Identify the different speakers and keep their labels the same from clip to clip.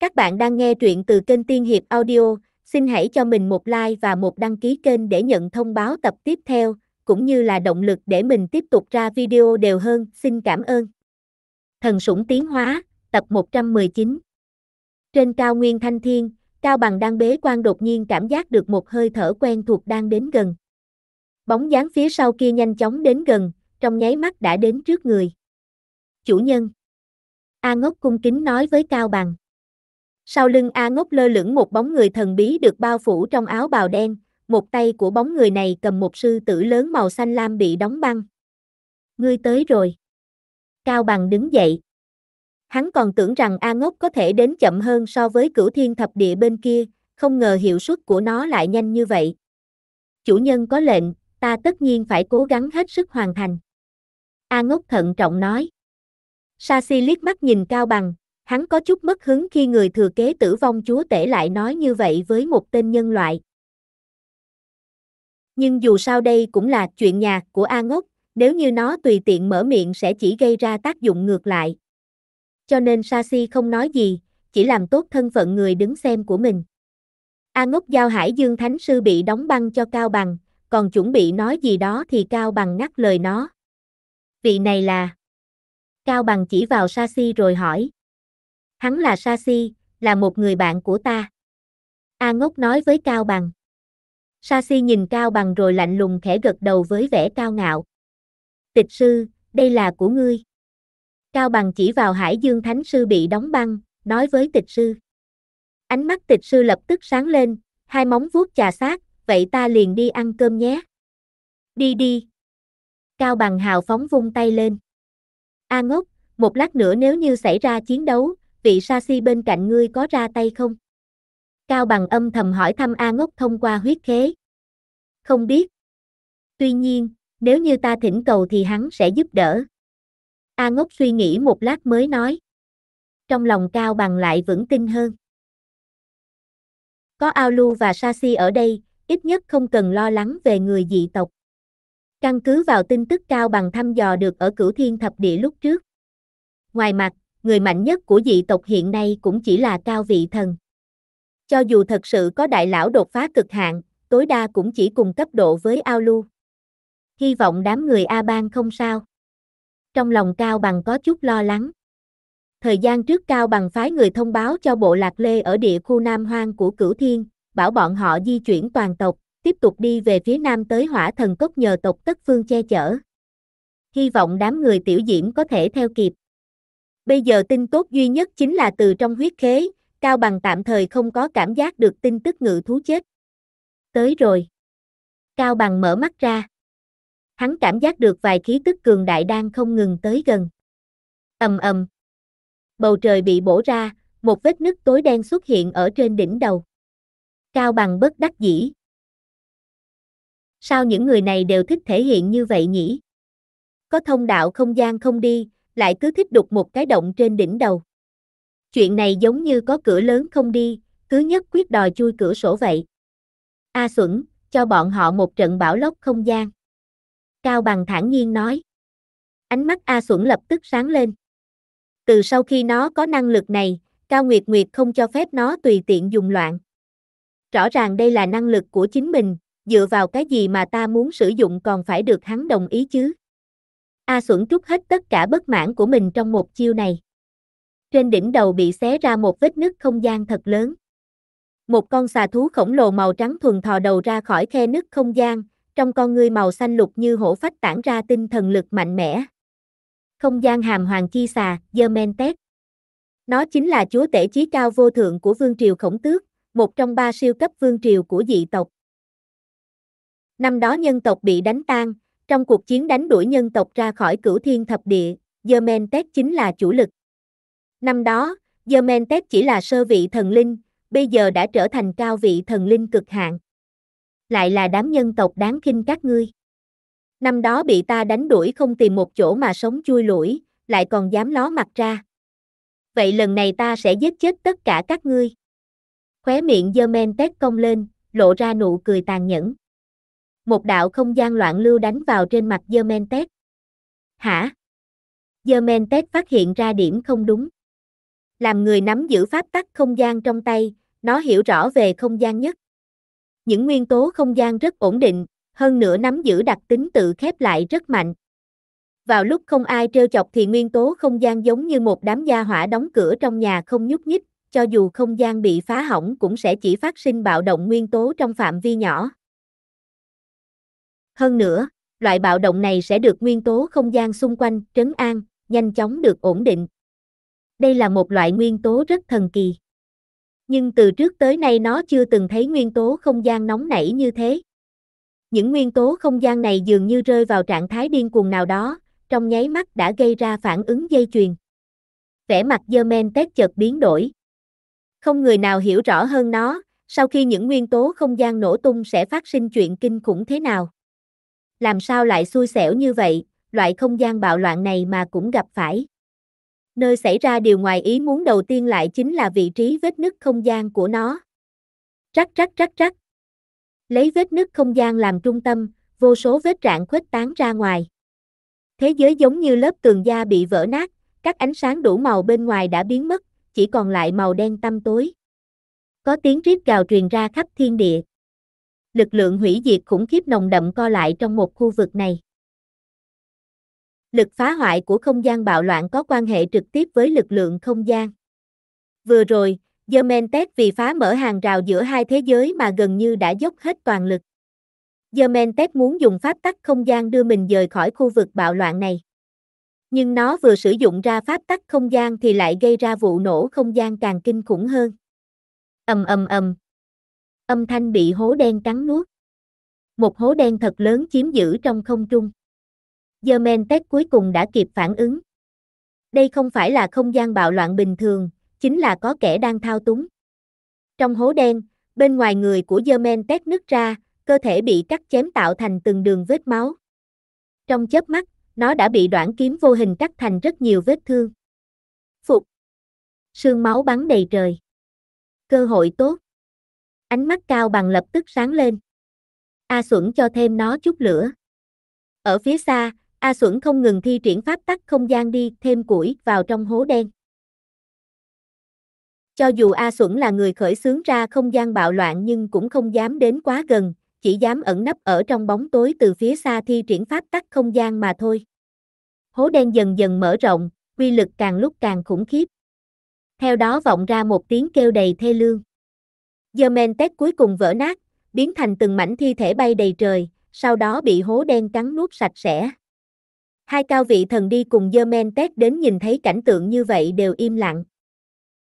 Speaker 1: Các bạn đang nghe truyện từ kênh Tiên Hiệp Audio, xin hãy cho mình một like và một đăng ký kênh để nhận thông báo tập tiếp theo, cũng như là động lực để mình tiếp tục ra video đều hơn, xin cảm ơn. Thần sủng tiến hóa, tập 119 Trên cao nguyên thanh thiên, Cao Bằng đang bế quan đột nhiên cảm giác được một hơi thở quen thuộc đang đến gần. Bóng dáng phía sau kia nhanh chóng đến gần, trong nháy mắt đã đến trước người. Chủ nhân. A ngốc cung kính nói với Cao Bằng. Sau lưng A ngốc lơ lửng một bóng người thần bí được bao phủ trong áo bào đen, một tay của bóng người này cầm một sư tử lớn màu xanh lam bị đóng băng. Ngươi tới rồi. Cao Bằng đứng dậy. Hắn còn tưởng rằng A ngốc có thể đến chậm hơn so với cửu thiên thập địa bên kia, không ngờ hiệu suất của nó lại nhanh như vậy. Chủ nhân có lệnh, ta tất nhiên phải cố gắng hết sức hoàn thành. A ngốc thận trọng nói. Sa si liếc mắt nhìn Cao Bằng, Hắn có chút mất hứng khi người thừa kế tử vong chúa tể lại nói như vậy với một tên nhân loại. Nhưng dù sao đây cũng là chuyện nhà của A Ngốc, nếu như nó tùy tiện mở miệng sẽ chỉ gây ra tác dụng ngược lại. Cho nên Sasi không nói gì, chỉ làm tốt thân phận người đứng xem của mình. A Ngốc giao Hải Dương Thánh Sư bị đóng băng cho Cao Bằng, còn chuẩn bị nói gì đó thì Cao Bằng ngắt lời nó. Vị này là... Cao Bằng chỉ vào Sasi rồi hỏi. Hắn là Sashi, là một người bạn của ta. A ngốc nói với Cao Bằng. Sashi nhìn Cao Bằng rồi lạnh lùng khẽ gật đầu với vẻ cao ngạo. Tịch sư, đây là của ngươi. Cao Bằng chỉ vào Hải Dương Thánh Sư bị đóng băng, nói với tịch sư. Ánh mắt tịch sư lập tức sáng lên, hai móng vuốt chà sát, vậy ta liền đi ăn cơm nhé. Đi đi. Cao Bằng hào phóng vung tay lên. A ngốc, một lát nữa nếu như xảy ra chiến đấu, vị Sa-si bên cạnh ngươi có ra tay không? Cao bằng âm thầm hỏi thăm A ngốc thông qua huyết khế. Không biết. Tuy nhiên, nếu như ta thỉnh cầu thì hắn sẽ giúp đỡ. A ngốc suy nghĩ một lát mới nói. Trong lòng Cao bằng lại vững tin hơn. Có Ao Lu và Sa-si ở đây, ít nhất không cần lo lắng về người dị tộc. Căn cứ vào tin tức Cao bằng thăm dò được ở cửu thiên thập địa lúc trước. Ngoài mặt, người mạnh nhất của dị tộc hiện nay cũng chỉ là cao vị thần. Cho dù thật sự có đại lão đột phá cực hạn, tối đa cũng chỉ cùng cấp độ với ao lưu. Hy vọng đám người A bang không sao. Trong lòng Cao Bằng có chút lo lắng. Thời gian trước Cao Bằng phái người thông báo cho bộ lạc lê ở địa khu Nam Hoang của Cửu Thiên, bảo bọn họ di chuyển toàn tộc, tiếp tục đi về phía Nam tới hỏa thần cốc nhờ tộc tất phương che chở. Hy vọng đám người tiểu diễm có thể theo kịp. Bây giờ tin tốt duy nhất chính là từ trong huyết khế, Cao Bằng tạm thời không có cảm giác được tin tức ngự thú chết. Tới rồi. Cao Bằng mở mắt ra. Hắn cảm giác được vài khí tức cường đại đang không ngừng tới gần. ầm ầm. Bầu trời bị bổ ra, một vết nứt tối đen xuất hiện ở trên đỉnh đầu. Cao Bằng bất đắc dĩ. Sao những người này đều thích thể hiện như vậy nhỉ? Có thông đạo không gian không đi, lại cứ thích đục một cái động trên đỉnh đầu. Chuyện này giống như có cửa lớn không đi, cứ nhất quyết đòi chui cửa sổ vậy. A à Xuẩn, cho bọn họ một trận bão lốc không gian. Cao Bằng thản nhiên nói. Ánh mắt A Xuẩn lập tức sáng lên. Từ sau khi nó có năng lực này, Cao Nguyệt Nguyệt không cho phép nó tùy tiện dùng loạn. Rõ ràng đây là năng lực của chính mình, dựa vào cái gì mà ta muốn sử dụng còn phải được hắn đồng ý chứ. A Xuẩn trút hết tất cả bất mãn của mình trong một chiêu này. Trên đỉnh đầu bị xé ra một vết nứt không gian thật lớn. Một con xà thú khổng lồ màu trắng thuần thò đầu ra khỏi khe nứt không gian, trong con ngươi màu xanh lục như hổ phách tản ra tinh thần lực mạnh mẽ. Không gian hàm hoàng chi xà, Yermentet. Nó chính là chúa tể trí cao vô thượng của vương triều khổng tước, một trong ba siêu cấp vương triều của dị tộc. Năm đó nhân tộc bị đánh tan, trong cuộc chiến đánh đuổi nhân tộc ra khỏi cửu thiên thập địa, Germentech chính là chủ lực. Năm đó, Germentech chỉ là sơ vị thần linh, bây giờ đã trở thành cao vị thần linh cực hạn. Lại là đám nhân tộc đáng khinh các ngươi. Năm đó bị ta đánh đuổi không tìm một chỗ mà sống chui lủi, lại còn dám ló mặt ra. Vậy lần này ta sẽ giết chết tất cả các ngươi. Khóe miệng Germentech cong lên, lộ ra nụ cười tàn nhẫn. Một đạo không gian loạn lưu đánh vào trên mặt Germentech. Hả? Germentech phát hiện ra điểm không đúng. Làm người nắm giữ pháp tắc không gian trong tay, nó hiểu rõ về không gian nhất. Những nguyên tố không gian rất ổn định, hơn nữa nắm giữ đặc tính tự khép lại rất mạnh. Vào lúc không ai trêu chọc thì nguyên tố không gian giống như một đám gia hỏa đóng cửa trong nhà không nhúc nhích, cho dù không gian bị phá hỏng cũng sẽ chỉ phát sinh bạo động nguyên tố trong phạm vi nhỏ. Hơn nữa, loại bạo động này sẽ được nguyên tố không gian xung quanh trấn an, nhanh chóng được ổn định. Đây là một loại nguyên tố rất thần kỳ. Nhưng từ trước tới nay nó chưa từng thấy nguyên tố không gian nóng nảy như thế. Những nguyên tố không gian này dường như rơi vào trạng thái điên cuồng nào đó, trong nháy mắt đã gây ra phản ứng dây chuyền. Vẻ mặt German Tết chợt biến đổi. Không người nào hiểu rõ hơn nó, sau khi những nguyên tố không gian nổ tung sẽ phát sinh chuyện kinh khủng thế nào làm sao lại xui xẻo như vậy, loại không gian bạo loạn này mà cũng gặp phải. Nơi xảy ra điều ngoài ý muốn đầu tiên lại chính là vị trí vết nứt không gian của nó. Rắc rắc rắc rắc. Lấy vết nứt không gian làm trung tâm, vô số vết rạn khuếch tán ra ngoài. Thế giới giống như lớp tường da bị vỡ nát, các ánh sáng đủ màu bên ngoài đã biến mất, chỉ còn lại màu đen tăm tối. Có tiếng rít gào truyền ra khắp thiên địa lực lượng hủy diệt khủng khiếp nồng đậm co lại trong một khu vực này. Lực phá hoại của không gian bạo loạn có quan hệ trực tiếp với lực lượng không gian. Vừa rồi, Germentech vì phá mở hàng rào giữa hai thế giới mà gần như đã dốc hết toàn lực. Germentech muốn dùng pháp tắc không gian đưa mình rời khỏi khu vực bạo loạn này. Nhưng nó vừa sử dụng ra pháp tắc không gian thì lại gây ra vụ nổ không gian càng kinh khủng hơn. ầm ầm ầm, âm thanh bị hố đen cắn nuốt. Một hố đen thật lớn chiếm giữ trong không trung. Germentech cuối cùng đã kịp phản ứng. Đây không phải là không gian bạo loạn bình thường, chính là có kẻ đang thao túng. Trong hố đen, bên ngoài người của Germentech nứt ra, cơ thể bị cắt chém tạo thành từng đường vết máu. Trong chớp mắt, nó đã bị đoạn kiếm vô hình cắt thành rất nhiều vết thương. Phục. Sương máu bắn đầy trời. Cơ hội tốt. Ánh mắt cao bằng lập tức sáng lên. A Xuẩn cho thêm nó chút lửa. Ở phía xa, A Xuẩn không ngừng thi triển pháp tắc không gian đi thêm củi vào trong hố đen. Cho dù A Xuẩn là người khởi xướng ra không gian bạo loạn nhưng cũng không dám đến quá gần, chỉ dám ẩn nấp ở trong bóng tối từ phía xa thi triển pháp tắc không gian mà thôi. Hố đen dần dần mở rộng, quy lực càng lúc càng khủng khiếp. Theo đó vọng ra một tiếng kêu đầy thê lương. Germentech cuối cùng vỡ nát, biến thành từng mảnh thi thể bay đầy trời, sau đó bị hố đen cắn nuốt sạch sẽ. Hai cao vị thần đi cùng Germentech đến nhìn thấy cảnh tượng như vậy đều im lặng.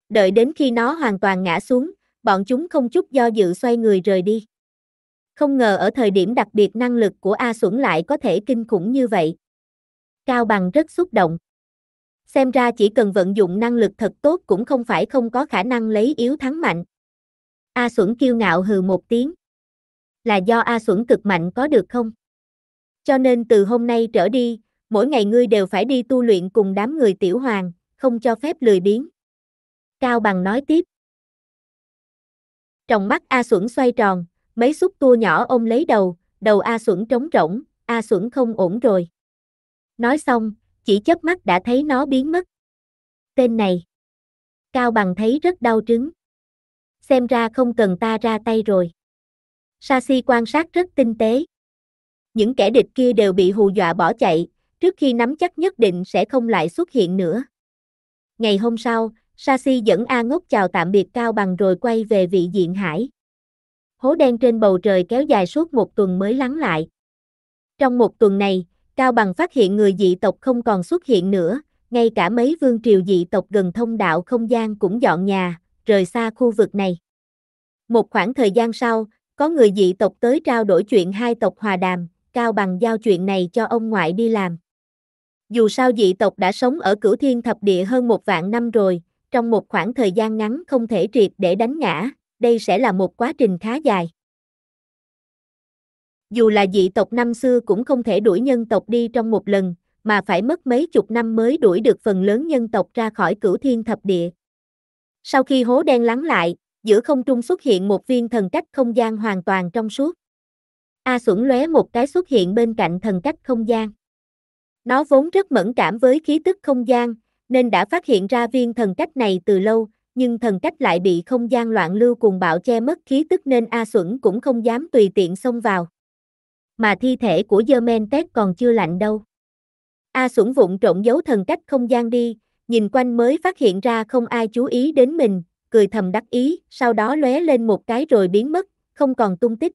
Speaker 1: Đợi đến khi nó hoàn toàn ngã xuống, bọn chúng không chút do dự xoay người rời đi. Không ngờ ở thời điểm đặc biệt năng lực của A Xuẩn lại có thể kinh khủng như vậy. Cao Bằng rất xúc động. Xem ra chỉ cần vận dụng năng lực thật tốt cũng không phải không có khả năng lấy yếu thắng mạnh. A Xuẩn kiêu ngạo hừ một tiếng. Là do A Xuẩn cực mạnh có được không? Cho nên từ hôm nay trở đi, mỗi ngày ngươi đều phải đi tu luyện cùng đám người tiểu hoàng, không cho phép lười biếng. Cao Bằng nói tiếp. Trong mắt A Xuẩn xoay tròn, mấy xúc tua nhỏ ôm lấy đầu, đầu A Xuẩn trống rỗng, A Xuẩn không ổn rồi. Nói xong, chỉ chớp mắt đã thấy nó biến mất. Tên này. Cao Bằng thấy rất đau trứng xem ra không cần ta ra tay rồi. Sasi quan sát rất tinh tế. Những kẻ địch kia đều bị hù dọa bỏ chạy, trước khi nắm chắc nhất định sẽ không lại xuất hiện nữa. Ngày hôm sau, Sasi dẫn A Ngốc chào tạm biệt Cao Bằng rồi quay về vị diện hải. Hố đen trên bầu trời kéo dài suốt một tuần mới lắng lại. Trong một tuần này, Cao Bằng phát hiện người dị tộc không còn xuất hiện nữa, ngay cả mấy vương triều dị tộc gần thông đạo không gian cũng dọn nhà, rời xa khu vực này. Một khoảng thời gian sau, có người dị tộc tới trao đổi chuyện hai tộc hòa đàm, Cao Bằng giao chuyện này cho ông ngoại đi làm. Dù sao dị tộc đã sống ở cửu thiên thập địa hơn một vạn năm rồi, trong một khoảng thời gian ngắn không thể triệt để đánh ngã, đây sẽ là một quá trình khá dài. Dù là dị tộc năm xưa cũng không thể đuổi nhân tộc đi trong một lần, mà phải mất mấy chục năm mới đuổi được phần lớn nhân tộc ra khỏi cửu thiên thập địa, sau khi hố đen lắng lại, giữa không trung xuất hiện một viên thần cách không gian hoàn toàn trong suốt. A xuẩn lóe một cái xuất hiện bên cạnh thần cách không gian. Nó vốn rất mẫn cảm với khí tức không gian, nên đã phát hiện ra viên thần cách này từ lâu, nhưng thần cách lại bị không gian loạn lưu cùng bạo che mất khí tức nên A Xuẩn cũng không dám tùy tiện xông vào. Mà thi thể của Dơ Men Tét còn chưa lạnh đâu. A Xuẩn vụng trộn giấu thần cách không gian đi, nhìn quanh mới phát hiện ra không ai chú ý đến mình, cười thầm đắc ý, sau đó lóe lên một cái rồi biến mất, không còn tung tích.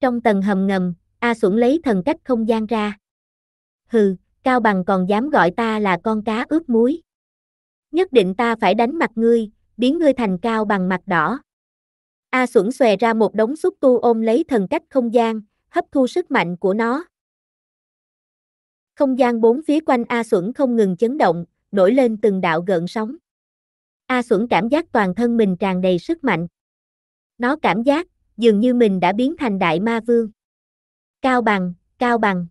Speaker 1: Trong tầng hầm ngầm, A Sủng lấy thần cách không gian ra. Hừ, Cao Bằng còn dám gọi ta là con cá ướp muối. Nhất định ta phải đánh mặt ngươi, biến ngươi thành Cao Bằng mặt đỏ. A Sủng xòe ra một đống xúc tu ôm lấy thần cách không gian, hấp thu sức mạnh của nó. Không gian bốn phía quanh A Xuẩn không ngừng chấn động, nổi lên từng đạo gợn sóng. A Xuẩn cảm giác toàn thân mình tràn đầy sức mạnh. Nó cảm giác, dường như mình đã biến thành đại ma vương. Cao bằng, cao bằng.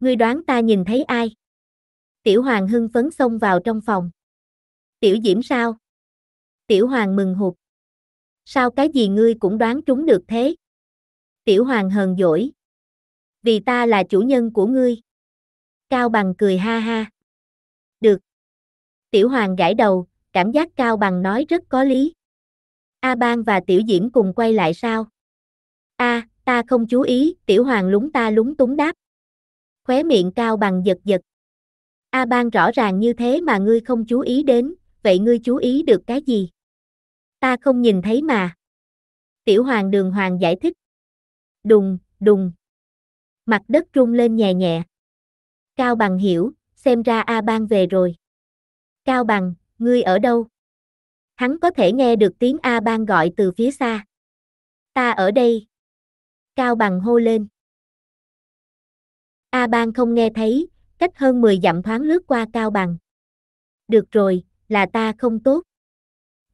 Speaker 1: Ngươi đoán ta nhìn thấy ai? Tiểu Hoàng hưng phấn xông vào trong phòng. Tiểu Diễm sao? Tiểu Hoàng mừng hụt. Sao cái gì ngươi cũng đoán trúng được thế? Tiểu Hoàng hờn dỗi. Vì ta là chủ nhân của ngươi. Cao bằng cười ha ha. Tiểu Hoàng gãi đầu, cảm giác Cao Bằng nói rất có lý. A Bang và Tiểu Diễm cùng quay lại sao? A, ta không chú ý, Tiểu Hoàng lúng ta lúng túng đáp. Khóe miệng Cao Bằng giật giật. A Bang rõ ràng như thế mà ngươi không chú ý đến, vậy ngươi chú ý được cái gì? Ta không nhìn thấy mà. Tiểu Hoàng đường Hoàng giải thích. Đùng, đùng. Mặt đất rung lên nhẹ nhẹ. Cao Bằng hiểu, xem ra A Bang về rồi. Cao Bằng, ngươi ở đâu? Hắn có thể nghe được tiếng A Bang gọi từ phía xa. Ta ở đây. Cao Bằng hô lên. A Bang không nghe thấy, cách hơn 10 dặm thoáng lướt qua Cao Bằng. Được rồi, là ta không tốt.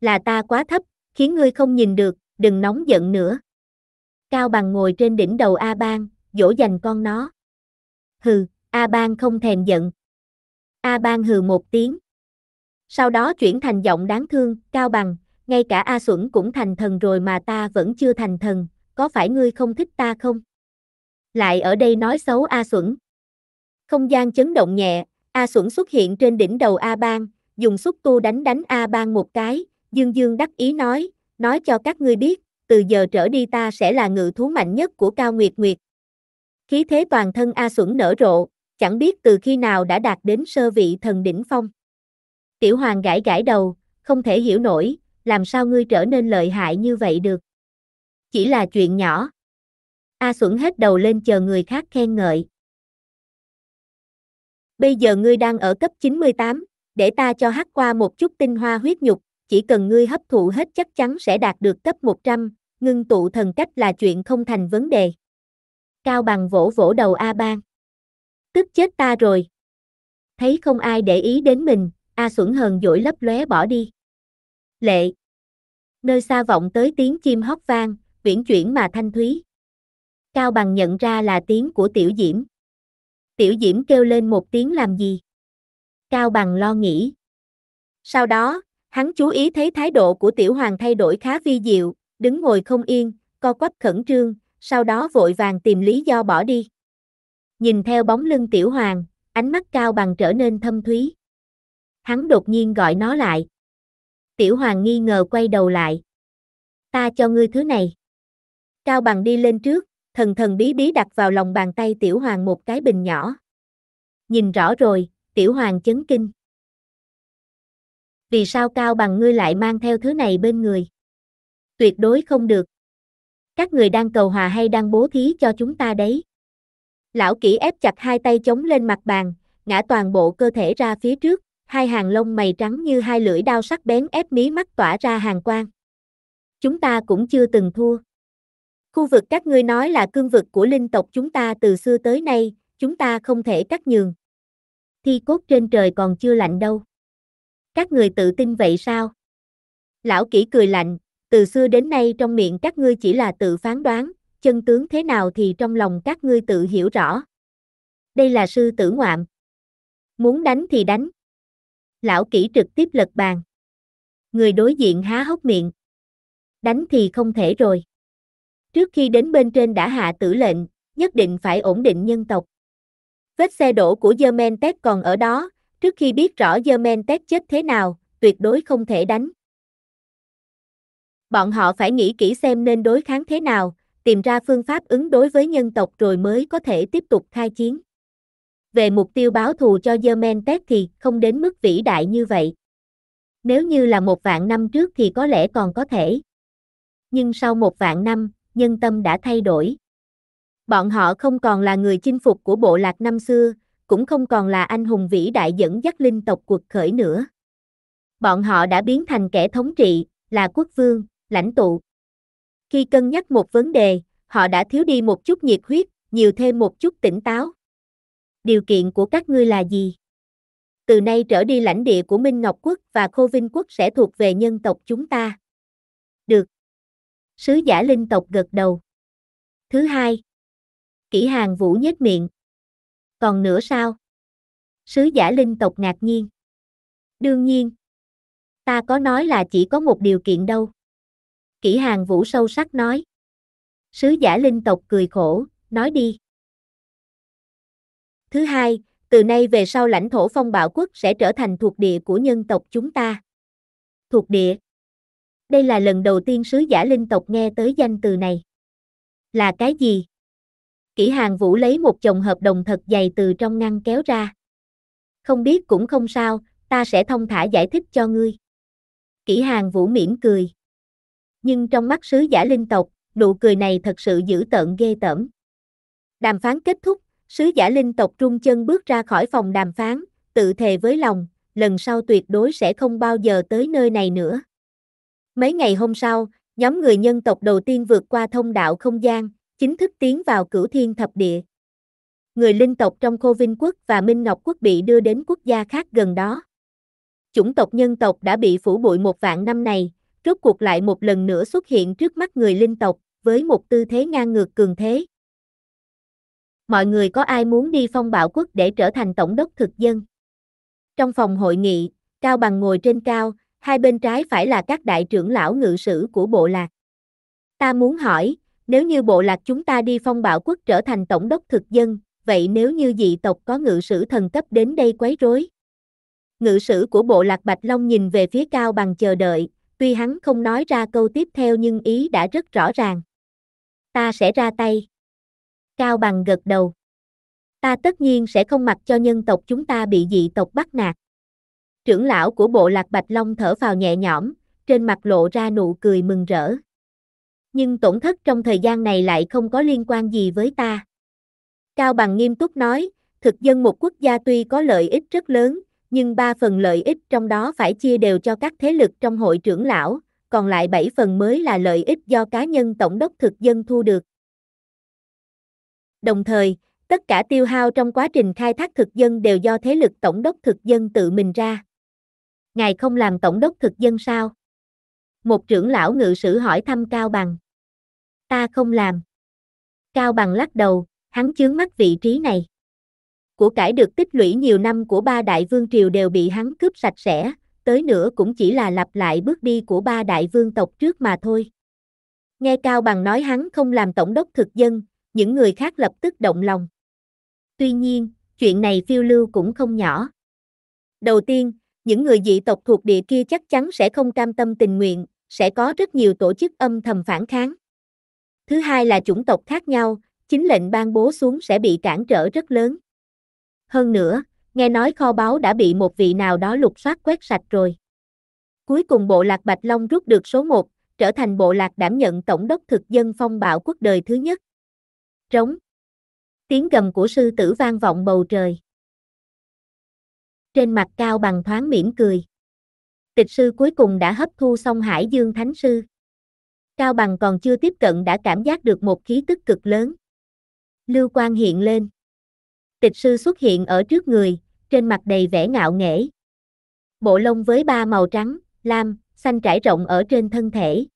Speaker 1: Là ta quá thấp, khiến ngươi không nhìn được, đừng nóng giận nữa. Cao Bằng ngồi trên đỉnh đầu A Bang, dỗ dành con nó. Hừ, A Bang không thèm giận. A Bang hừ một tiếng. Sau đó chuyển thành giọng đáng thương, cao bằng, ngay cả A Xuẩn cũng thành thần rồi mà ta vẫn chưa thành thần, có phải ngươi không thích ta không? Lại ở đây nói xấu A Xuẩn. Không gian chấn động nhẹ, A Xuẩn xuất hiện trên đỉnh đầu A Bang, dùng xúc tu đánh đánh A Bang một cái, Dương Dương đắc ý nói, nói cho các ngươi biết, từ giờ trở đi ta sẽ là ngự thú mạnh nhất của Cao Nguyệt Nguyệt. Khí thế toàn thân A Xuẩn nở rộ, chẳng biết từ khi nào đã đạt đến sơ vị thần đỉnh phong. Tiểu hoàng gãi gãi đầu, không thể hiểu nổi, làm sao ngươi trở nên lợi hại như vậy được. Chỉ là chuyện nhỏ. A xuẩn hết đầu lên chờ người khác khen ngợi. Bây giờ ngươi đang ở cấp 98, để ta cho hát qua một chút tinh hoa huyết nhục, chỉ cần ngươi hấp thụ hết chắc chắn sẽ đạt được cấp 100, ngưng tụ thần cách là chuyện không thành vấn đề. Cao bằng vỗ vỗ đầu A Bang. Tức chết ta rồi. Thấy không ai để ý đến mình, A Xuẩn hờn dỗi lấp lóe bỏ đi. Lệ. Nơi xa vọng tới tiếng chim hót vang, viễn chuyển mà thanh thúy. Cao bằng nhận ra là tiếng của tiểu diễm. Tiểu diễm kêu lên một tiếng làm gì? Cao bằng lo nghĩ. Sau đó, hắn chú ý thấy thái độ của tiểu hoàng thay đổi khá vi diệu, đứng ngồi không yên, co quắp khẩn trương, sau đó vội vàng tìm lý do bỏ đi. Nhìn theo bóng lưng tiểu hoàng, ánh mắt cao bằng trở nên thâm thúy hắn đột nhiên gọi nó lại. Tiểu hoàng nghi ngờ quay đầu lại. Ta cho ngươi thứ này. Cao bằng đi lên trước, thần thần bí bí đặt vào lòng bàn tay tiểu hoàng một cái bình nhỏ. Nhìn rõ rồi, tiểu hoàng chấn kinh. Vì sao cao bằng ngươi lại mang theo thứ này bên người? Tuyệt đối không được. Các người đang cầu hòa hay đang bố thí cho chúng ta đấy. Lão kỹ ép chặt hai tay chống lên mặt bàn, ngã toàn bộ cơ thể ra phía trước, hai hàng lông mày trắng như hai lưỡi đao sắc bén ép mí mắt tỏa ra hàng quang. Chúng ta cũng chưa từng thua. Khu vực các ngươi nói là cương vực của linh tộc chúng ta từ xưa tới nay, chúng ta không thể cắt nhường. Thi cốt trên trời còn chưa lạnh đâu. Các người tự tin vậy sao? Lão kỹ cười lạnh, từ xưa đến nay trong miệng các ngươi chỉ là tự phán đoán, chân tướng thế nào thì trong lòng các ngươi tự hiểu rõ. Đây là sư tử ngoạm. Muốn đánh thì đánh, lão kỹ trực tiếp lật bàn. Người đối diện há hốc miệng. Đánh thì không thể rồi. Trước khi đến bên trên đã hạ tử lệnh, nhất định phải ổn định nhân tộc. Vết xe đổ của Tech còn ở đó, trước khi biết rõ Tech chết thế nào, tuyệt đối không thể đánh. Bọn họ phải nghĩ kỹ xem nên đối kháng thế nào, tìm ra phương pháp ứng đối với nhân tộc rồi mới có thể tiếp tục khai chiến về mục tiêu báo thù cho Germentech thì không đến mức vĩ đại như vậy. Nếu như là một vạn năm trước thì có lẽ còn có thể. Nhưng sau một vạn năm, nhân tâm đã thay đổi. Bọn họ không còn là người chinh phục của bộ lạc năm xưa, cũng không còn là anh hùng vĩ đại dẫn dắt linh tộc cuộc khởi nữa. Bọn họ đã biến thành kẻ thống trị, là quốc vương, lãnh tụ. Khi cân nhắc một vấn đề, họ đã thiếu đi một chút nhiệt huyết, nhiều thêm một chút tỉnh táo điều kiện của các ngươi là gì? Từ nay trở đi lãnh địa của Minh Ngọc Quốc và Khô Vinh Quốc sẽ thuộc về nhân tộc chúng ta. Được. Sứ giả linh tộc gật đầu. Thứ hai. Kỷ hàng vũ nhếch miệng. Còn nữa sao? Sứ giả linh tộc ngạc nhiên. Đương nhiên. Ta có nói là chỉ có một điều kiện đâu. Kỷ hàng vũ sâu sắc nói. Sứ giả linh tộc cười khổ, nói đi. Thứ hai, từ nay về sau lãnh thổ phong bạo quốc sẽ trở thành thuộc địa của nhân tộc chúng ta. Thuộc địa Đây là lần đầu tiên sứ giả linh tộc nghe tới danh từ này. Là cái gì? Kỷ hàng vũ lấy một chồng hợp đồng thật dày từ trong ngăn kéo ra. Không biết cũng không sao, ta sẽ thông thả giải thích cho ngươi. Kỷ hàng vũ mỉm cười. Nhưng trong mắt sứ giả linh tộc, nụ cười này thật sự dữ tợn ghê tởm. Đàm phán kết thúc, Sứ giả linh tộc trung chân bước ra khỏi phòng đàm phán, tự thề với lòng, lần sau tuyệt đối sẽ không bao giờ tới nơi này nữa. Mấy ngày hôm sau, nhóm người nhân tộc đầu tiên vượt qua thông đạo không gian, chính thức tiến vào cửu thiên thập địa. Người linh tộc trong Khô Vinh quốc và Minh Ngọc quốc bị đưa đến quốc gia khác gần đó. Chủng tộc nhân tộc đã bị phủ bụi một vạn năm này, rốt cuộc lại một lần nữa xuất hiện trước mắt người linh tộc, với một tư thế ngang ngược cường thế mọi người có ai muốn đi phong bạo quốc để trở thành tổng đốc thực dân. Trong phòng hội nghị, Cao Bằng ngồi trên cao, hai bên trái phải là các đại trưởng lão ngự sử của bộ lạc. Ta muốn hỏi, nếu như bộ lạc chúng ta đi phong bạo quốc trở thành tổng đốc thực dân, vậy nếu như dị tộc có ngự sử thần cấp đến đây quấy rối? Ngự sử của bộ lạc Bạch Long nhìn về phía Cao Bằng chờ đợi, tuy hắn không nói ra câu tiếp theo nhưng ý đã rất rõ ràng. Ta sẽ ra tay. Cao bằng gật đầu. Ta tất nhiên sẽ không mặc cho nhân tộc chúng ta bị dị tộc bắt nạt. Trưởng lão của bộ lạc Bạch Long thở vào nhẹ nhõm, trên mặt lộ ra nụ cười mừng rỡ. Nhưng tổn thất trong thời gian này lại không có liên quan gì với ta. Cao Bằng nghiêm túc nói, thực dân một quốc gia tuy có lợi ích rất lớn, nhưng ba phần lợi ích trong đó phải chia đều cho các thế lực trong hội trưởng lão, còn lại bảy phần mới là lợi ích do cá nhân tổng đốc thực dân thu được. Đồng thời, tất cả tiêu hao trong quá trình khai thác thực dân đều do thế lực tổng đốc thực dân tự mình ra. Ngài không làm tổng đốc thực dân sao? Một trưởng lão ngự sử hỏi thăm Cao Bằng. Ta không làm. Cao Bằng lắc đầu, hắn chướng mắt vị trí này. Của cải được tích lũy nhiều năm của ba đại vương triều đều bị hắn cướp sạch sẽ, tới nữa cũng chỉ là lặp lại bước đi của ba đại vương tộc trước mà thôi. Nghe Cao Bằng nói hắn không làm tổng đốc thực dân, những người khác lập tức động lòng. Tuy nhiên, chuyện này phiêu lưu cũng không nhỏ. Đầu tiên, những người dị tộc thuộc địa kia chắc chắn sẽ không cam tâm tình nguyện, sẽ có rất nhiều tổ chức âm thầm phản kháng. Thứ hai là chủng tộc khác nhau, chính lệnh ban bố xuống sẽ bị cản trở rất lớn. Hơn nữa, nghe nói kho báu đã bị một vị nào đó lục soát quét sạch rồi. Cuối cùng bộ lạc Bạch Long rút được số 1, trở thành bộ lạc đảm nhận tổng đốc thực dân phong bạo quốc đời thứ nhất. Trống. Tiếng gầm của sư tử vang vọng bầu trời. Trên mặt cao bằng thoáng mỉm cười. Tịch sư cuối cùng đã hấp thu xong Hải Dương Thánh Sư. Cao bằng còn chưa tiếp cận đã cảm giác được một khí tức cực lớn. Lưu Quang hiện lên. Tịch sư xuất hiện ở trước người, trên mặt đầy vẻ ngạo nghễ. Bộ lông với ba màu trắng, lam, xanh trải rộng ở trên thân thể.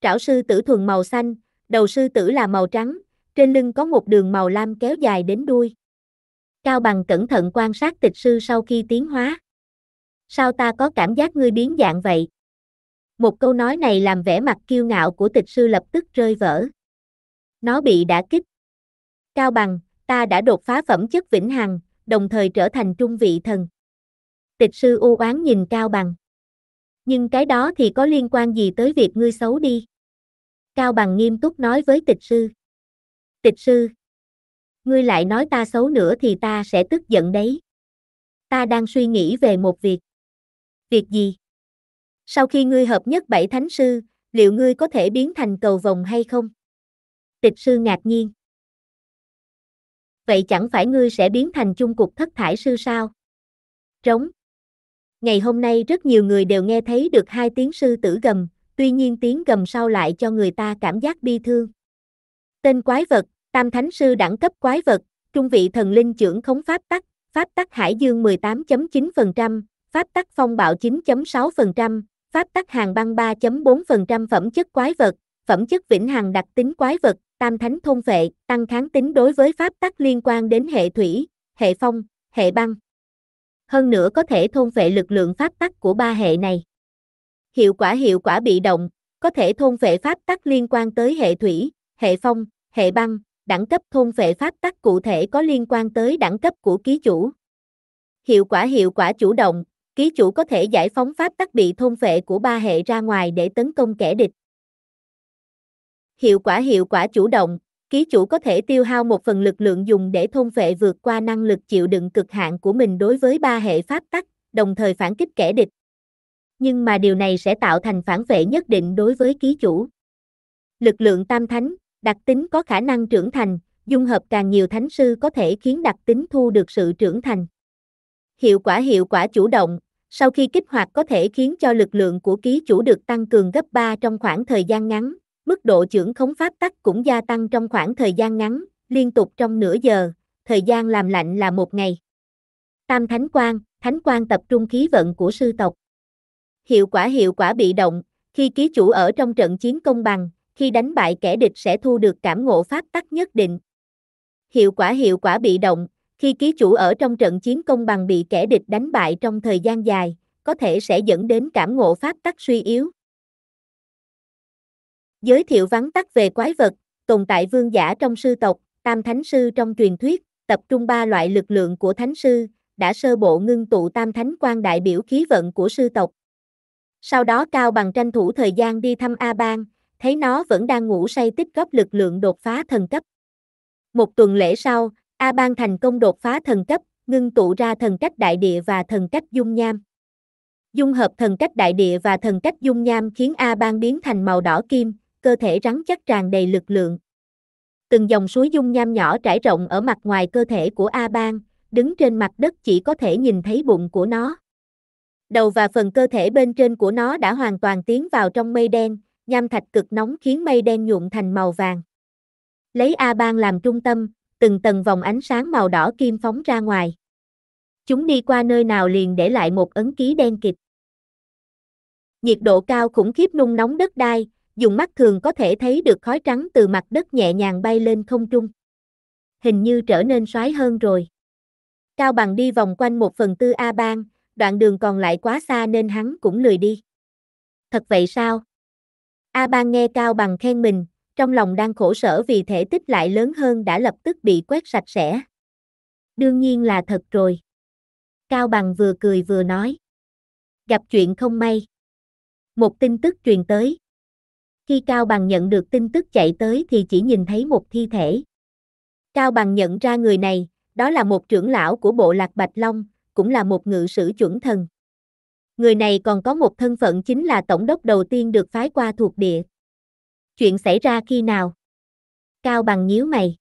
Speaker 1: Trảo sư tử thuần màu xanh, đầu sư tử là màu trắng, trên lưng có một đường màu lam kéo dài đến đuôi. Cao bằng cẩn thận quan sát tịch sư sau khi tiến hóa. Sao ta có cảm giác ngươi biến dạng vậy? Một câu nói này làm vẻ mặt kiêu ngạo của tịch sư lập tức rơi vỡ. Nó bị đã kích. Cao bằng, ta đã đột phá phẩm chất vĩnh hằng, đồng thời trở thành trung vị thần. Tịch sư u oán nhìn Cao bằng. Nhưng cái đó thì có liên quan gì tới việc ngươi xấu đi? Cao bằng nghiêm túc nói với tịch sư. Tịch sư. Ngươi lại nói ta xấu nữa thì ta sẽ tức giận đấy. Ta đang suy nghĩ về một việc. Việc gì? Sau khi ngươi hợp nhất bảy thánh sư, liệu ngươi có thể biến thành cầu vồng hay không? Tịch sư ngạc nhiên. Vậy chẳng phải ngươi sẽ biến thành chung cục thất thải sư sao? Trống. Ngày hôm nay rất nhiều người đều nghe thấy được hai tiếng sư tử gầm, tuy nhiên tiếng gầm sau lại cho người ta cảm giác bi thương. Tên quái vật, Tam Thánh Sư đẳng cấp quái vật, trung vị thần linh trưởng khống pháp tắc, pháp tắc hải dương 18.9%, pháp tắc phong bạo 9.6%, pháp tắc hàng băng 3.4% phẩm chất quái vật, phẩm chất vĩnh hằng đặc tính quái vật, tam thánh thôn vệ, tăng kháng tính đối với pháp tắc liên quan đến hệ thủy, hệ phong, hệ băng. Hơn nữa có thể thôn vệ lực lượng pháp tắc của ba hệ này. Hiệu quả hiệu quả bị động, có thể thôn vệ pháp tắc liên quan tới hệ thủy, hệ phong, hệ băng, đẳng cấp thôn vệ pháp tắc cụ thể có liên quan tới đẳng cấp của ký chủ. Hiệu quả hiệu quả chủ động, ký chủ có thể giải phóng pháp tắc bị thôn vệ của ba hệ ra ngoài để tấn công kẻ địch. Hiệu quả hiệu quả chủ động, ký chủ có thể tiêu hao một phần lực lượng dùng để thôn vệ vượt qua năng lực chịu đựng cực hạn của mình đối với ba hệ pháp tắc, đồng thời phản kích kẻ địch. Nhưng mà điều này sẽ tạo thành phản vệ nhất định đối với ký chủ. Lực lượng tam thánh, Đặc tính có khả năng trưởng thành, dung hợp càng nhiều thánh sư có thể khiến đặc tính thu được sự trưởng thành. Hiệu quả hiệu quả chủ động, sau khi kích hoạt có thể khiến cho lực lượng của ký chủ được tăng cường gấp 3 trong khoảng thời gian ngắn, mức độ trưởng khống pháp tắc cũng gia tăng trong khoảng thời gian ngắn, liên tục trong nửa giờ, thời gian làm lạnh là một ngày. Tam Thánh Quang, Thánh Quang tập trung khí vận của sư tộc. Hiệu quả hiệu quả bị động, khi ký chủ ở trong trận chiến công bằng, khi đánh bại kẻ địch sẽ thu được cảm ngộ pháp tắc nhất định. Hiệu quả hiệu quả bị động, khi ký chủ ở trong trận chiến công bằng bị kẻ địch đánh bại trong thời gian dài, có thể sẽ dẫn đến cảm ngộ pháp tắc suy yếu. Giới thiệu vắn tắt về quái vật, tồn tại vương giả trong sư tộc, tam thánh sư trong truyền thuyết, tập trung ba loại lực lượng của thánh sư, đã sơ bộ ngưng tụ tam thánh quan đại biểu khí vận của sư tộc. Sau đó Cao Bằng tranh thủ thời gian đi thăm A Bang, thấy nó vẫn đang ngủ say tích góp lực lượng đột phá thần cấp. Một tuần lễ sau, A Bang thành công đột phá thần cấp, ngưng tụ ra thần cách đại địa và thần cách dung nham. Dung hợp thần cách đại địa và thần cách dung nham khiến A Bang biến thành màu đỏ kim, cơ thể rắn chắc tràn đầy lực lượng. Từng dòng suối dung nham nhỏ trải rộng ở mặt ngoài cơ thể của A Bang, đứng trên mặt đất chỉ có thể nhìn thấy bụng của nó. Đầu và phần cơ thể bên trên của nó đã hoàn toàn tiến vào trong mây đen, nham thạch cực nóng khiến mây đen nhuộm thành màu vàng. Lấy A Bang làm trung tâm, từng tầng vòng ánh sáng màu đỏ kim phóng ra ngoài. Chúng đi qua nơi nào liền để lại một ấn ký đen kịt. Nhiệt độ cao khủng khiếp nung nóng đất đai, dùng mắt thường có thể thấy được khói trắng từ mặt đất nhẹ nhàng bay lên không trung. Hình như trở nên xoáy hơn rồi. Cao bằng đi vòng quanh một phần tư A bang, đoạn đường còn lại quá xa nên hắn cũng lười đi. Thật vậy sao? A Ban nghe Cao Bằng khen mình, trong lòng đang khổ sở vì thể tích lại lớn hơn đã lập tức bị quét sạch sẽ. Đương nhiên là thật rồi. Cao Bằng vừa cười vừa nói. Gặp chuyện không may. Một tin tức truyền tới. Khi Cao Bằng nhận được tin tức chạy tới thì chỉ nhìn thấy một thi thể. Cao Bằng nhận ra người này, đó là một trưởng lão của bộ lạc Bạch Long, cũng là một ngự sử chuẩn thần người này còn có một thân phận chính là tổng đốc đầu tiên được phái qua thuộc địa. Chuyện xảy ra khi nào? Cao bằng nhíu mày.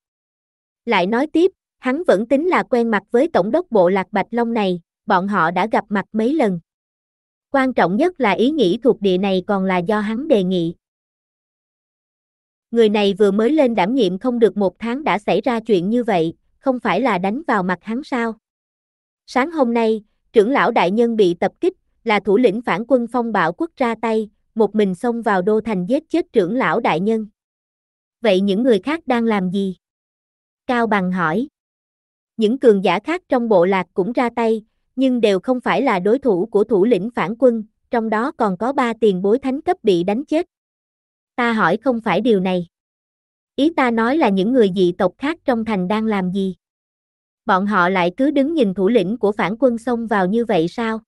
Speaker 1: Lại nói tiếp, hắn vẫn tính là quen mặt với tổng đốc bộ lạc Bạch Long này, bọn họ đã gặp mặt mấy lần. Quan trọng nhất là ý nghĩ thuộc địa này còn là do hắn đề nghị. Người này vừa mới lên đảm nhiệm không được một tháng đã xảy ra chuyện như vậy, không phải là đánh vào mặt hắn sao? Sáng hôm nay, trưởng lão đại nhân bị tập kích, là thủ lĩnh phản quân phong bạo quốc ra tay, một mình xông vào đô thành giết chết trưởng lão đại nhân. Vậy những người khác đang làm gì? Cao Bằng hỏi. Những cường giả khác trong bộ lạc cũng ra tay, nhưng đều không phải là đối thủ của thủ lĩnh phản quân, trong đó còn có ba tiền bối thánh cấp bị đánh chết. Ta hỏi không phải điều này. Ý ta nói là những người dị tộc khác trong thành đang làm gì? Bọn họ lại cứ đứng nhìn thủ lĩnh của phản quân xông vào như vậy sao?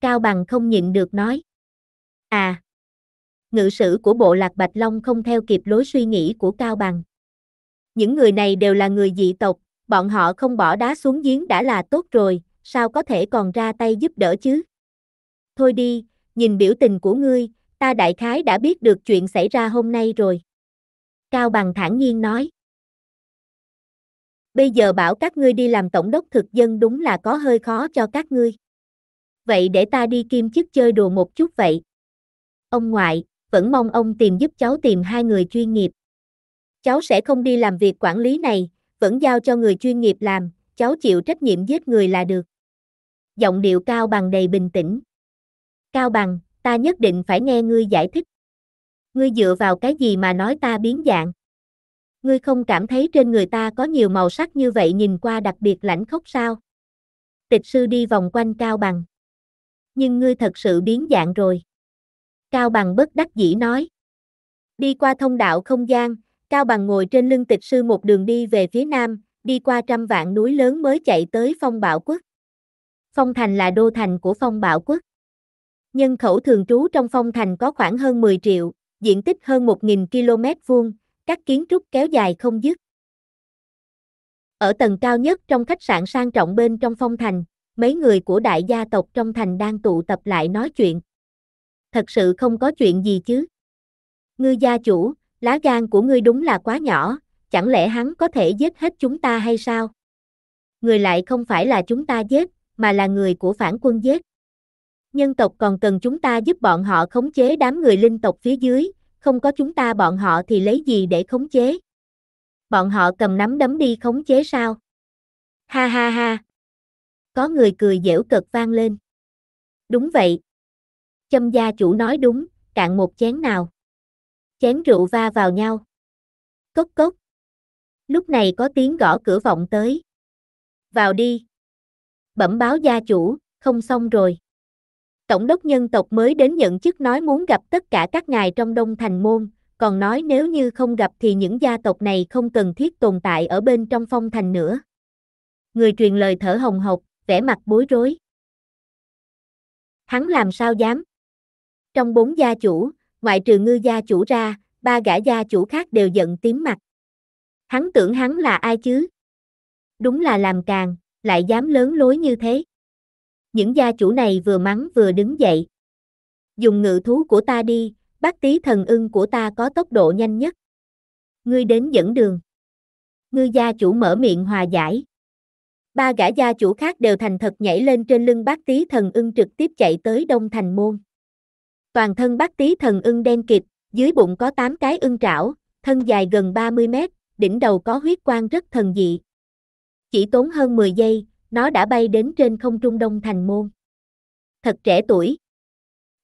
Speaker 1: Cao Bằng không nhịn được nói. À! Ngự sử của bộ lạc Bạch Long không theo kịp lối suy nghĩ của Cao Bằng. Những người này đều là người dị tộc, bọn họ không bỏ đá xuống giếng đã là tốt rồi, sao có thể còn ra tay giúp đỡ chứ? Thôi đi, nhìn biểu tình của ngươi, ta đại khái đã biết được chuyện xảy ra hôm nay rồi. Cao Bằng thản nhiên nói. Bây giờ bảo các ngươi đi làm tổng đốc thực dân đúng là có hơi khó cho các ngươi vậy để ta đi kim chức chơi đùa một chút vậy. Ông ngoại, vẫn mong ông tìm giúp cháu tìm hai người chuyên nghiệp. Cháu sẽ không đi làm việc quản lý này, vẫn giao cho người chuyên nghiệp làm, cháu chịu trách nhiệm giết người là được. Giọng điệu Cao Bằng đầy bình tĩnh. Cao Bằng, ta nhất định phải nghe ngươi giải thích. Ngươi dựa vào cái gì mà nói ta biến dạng? Ngươi không cảm thấy trên người ta có nhiều màu sắc như vậy nhìn qua đặc biệt lãnh khốc sao? Tịch sư đi vòng quanh Cao Bằng nhưng ngươi thật sự biến dạng rồi. Cao Bằng bất đắc dĩ nói. Đi qua thông đạo không gian, Cao Bằng ngồi trên lưng tịch sư một đường đi về phía nam, đi qua trăm vạn núi lớn mới chạy tới phong Bảo quốc. Phong thành là đô thành của phong Bảo quốc. Nhân khẩu thường trú trong phong thành có khoảng hơn 10 triệu, diện tích hơn 1.000 km vuông, các kiến trúc kéo dài không dứt. Ở tầng cao nhất trong khách sạn sang trọng bên trong phong thành, mấy người của đại gia tộc trong thành đang tụ tập lại nói chuyện. Thật sự không có chuyện gì chứ. Ngư gia chủ, lá gan của ngươi đúng là quá nhỏ, chẳng lẽ hắn có thể giết hết chúng ta hay sao? Người lại không phải là chúng ta giết, mà là người của phản quân giết. Nhân tộc còn cần chúng ta giúp bọn họ khống chế đám người linh tộc phía dưới, không có chúng ta bọn họ thì lấy gì để khống chế? Bọn họ cầm nắm đấm đi khống chế sao? Ha ha ha, có người cười dẻo cợt vang lên. Đúng vậy. Châm gia chủ nói đúng, cạn một chén nào. Chén rượu va vào nhau. Cốc cốc. Lúc này có tiếng gõ cửa vọng tới. Vào đi. Bẩm báo gia chủ, không xong rồi. Tổng đốc nhân tộc mới đến nhận chức nói muốn gặp tất cả các ngài trong đông thành môn, còn nói nếu như không gặp thì những gia tộc này không cần thiết tồn tại ở bên trong phong thành nữa. Người truyền lời thở hồng hộc, vẻ mặt bối rối. Hắn làm sao dám? Trong bốn gia chủ, ngoại trừ ngư gia chủ ra, ba gã gia chủ khác đều giận tím mặt. Hắn tưởng hắn là ai chứ? Đúng là làm càng, lại dám lớn lối như thế. Những gia chủ này vừa mắng vừa đứng dậy. Dùng ngự thú của ta đi, bác tí thần ưng của ta có tốc độ nhanh nhất. Ngươi đến dẫn đường. Ngư gia chủ mở miệng hòa giải ba gã gia chủ khác đều thành thật nhảy lên trên lưng bác tí thần ưng trực tiếp chạy tới đông thành môn. Toàn thân bác tí thần ưng đen kịt, dưới bụng có 8 cái ưng trảo, thân dài gần 30 mét, đỉnh đầu có huyết quang rất thần dị. Chỉ tốn hơn 10 giây, nó đã bay đến trên không trung đông thành môn. Thật trẻ tuổi.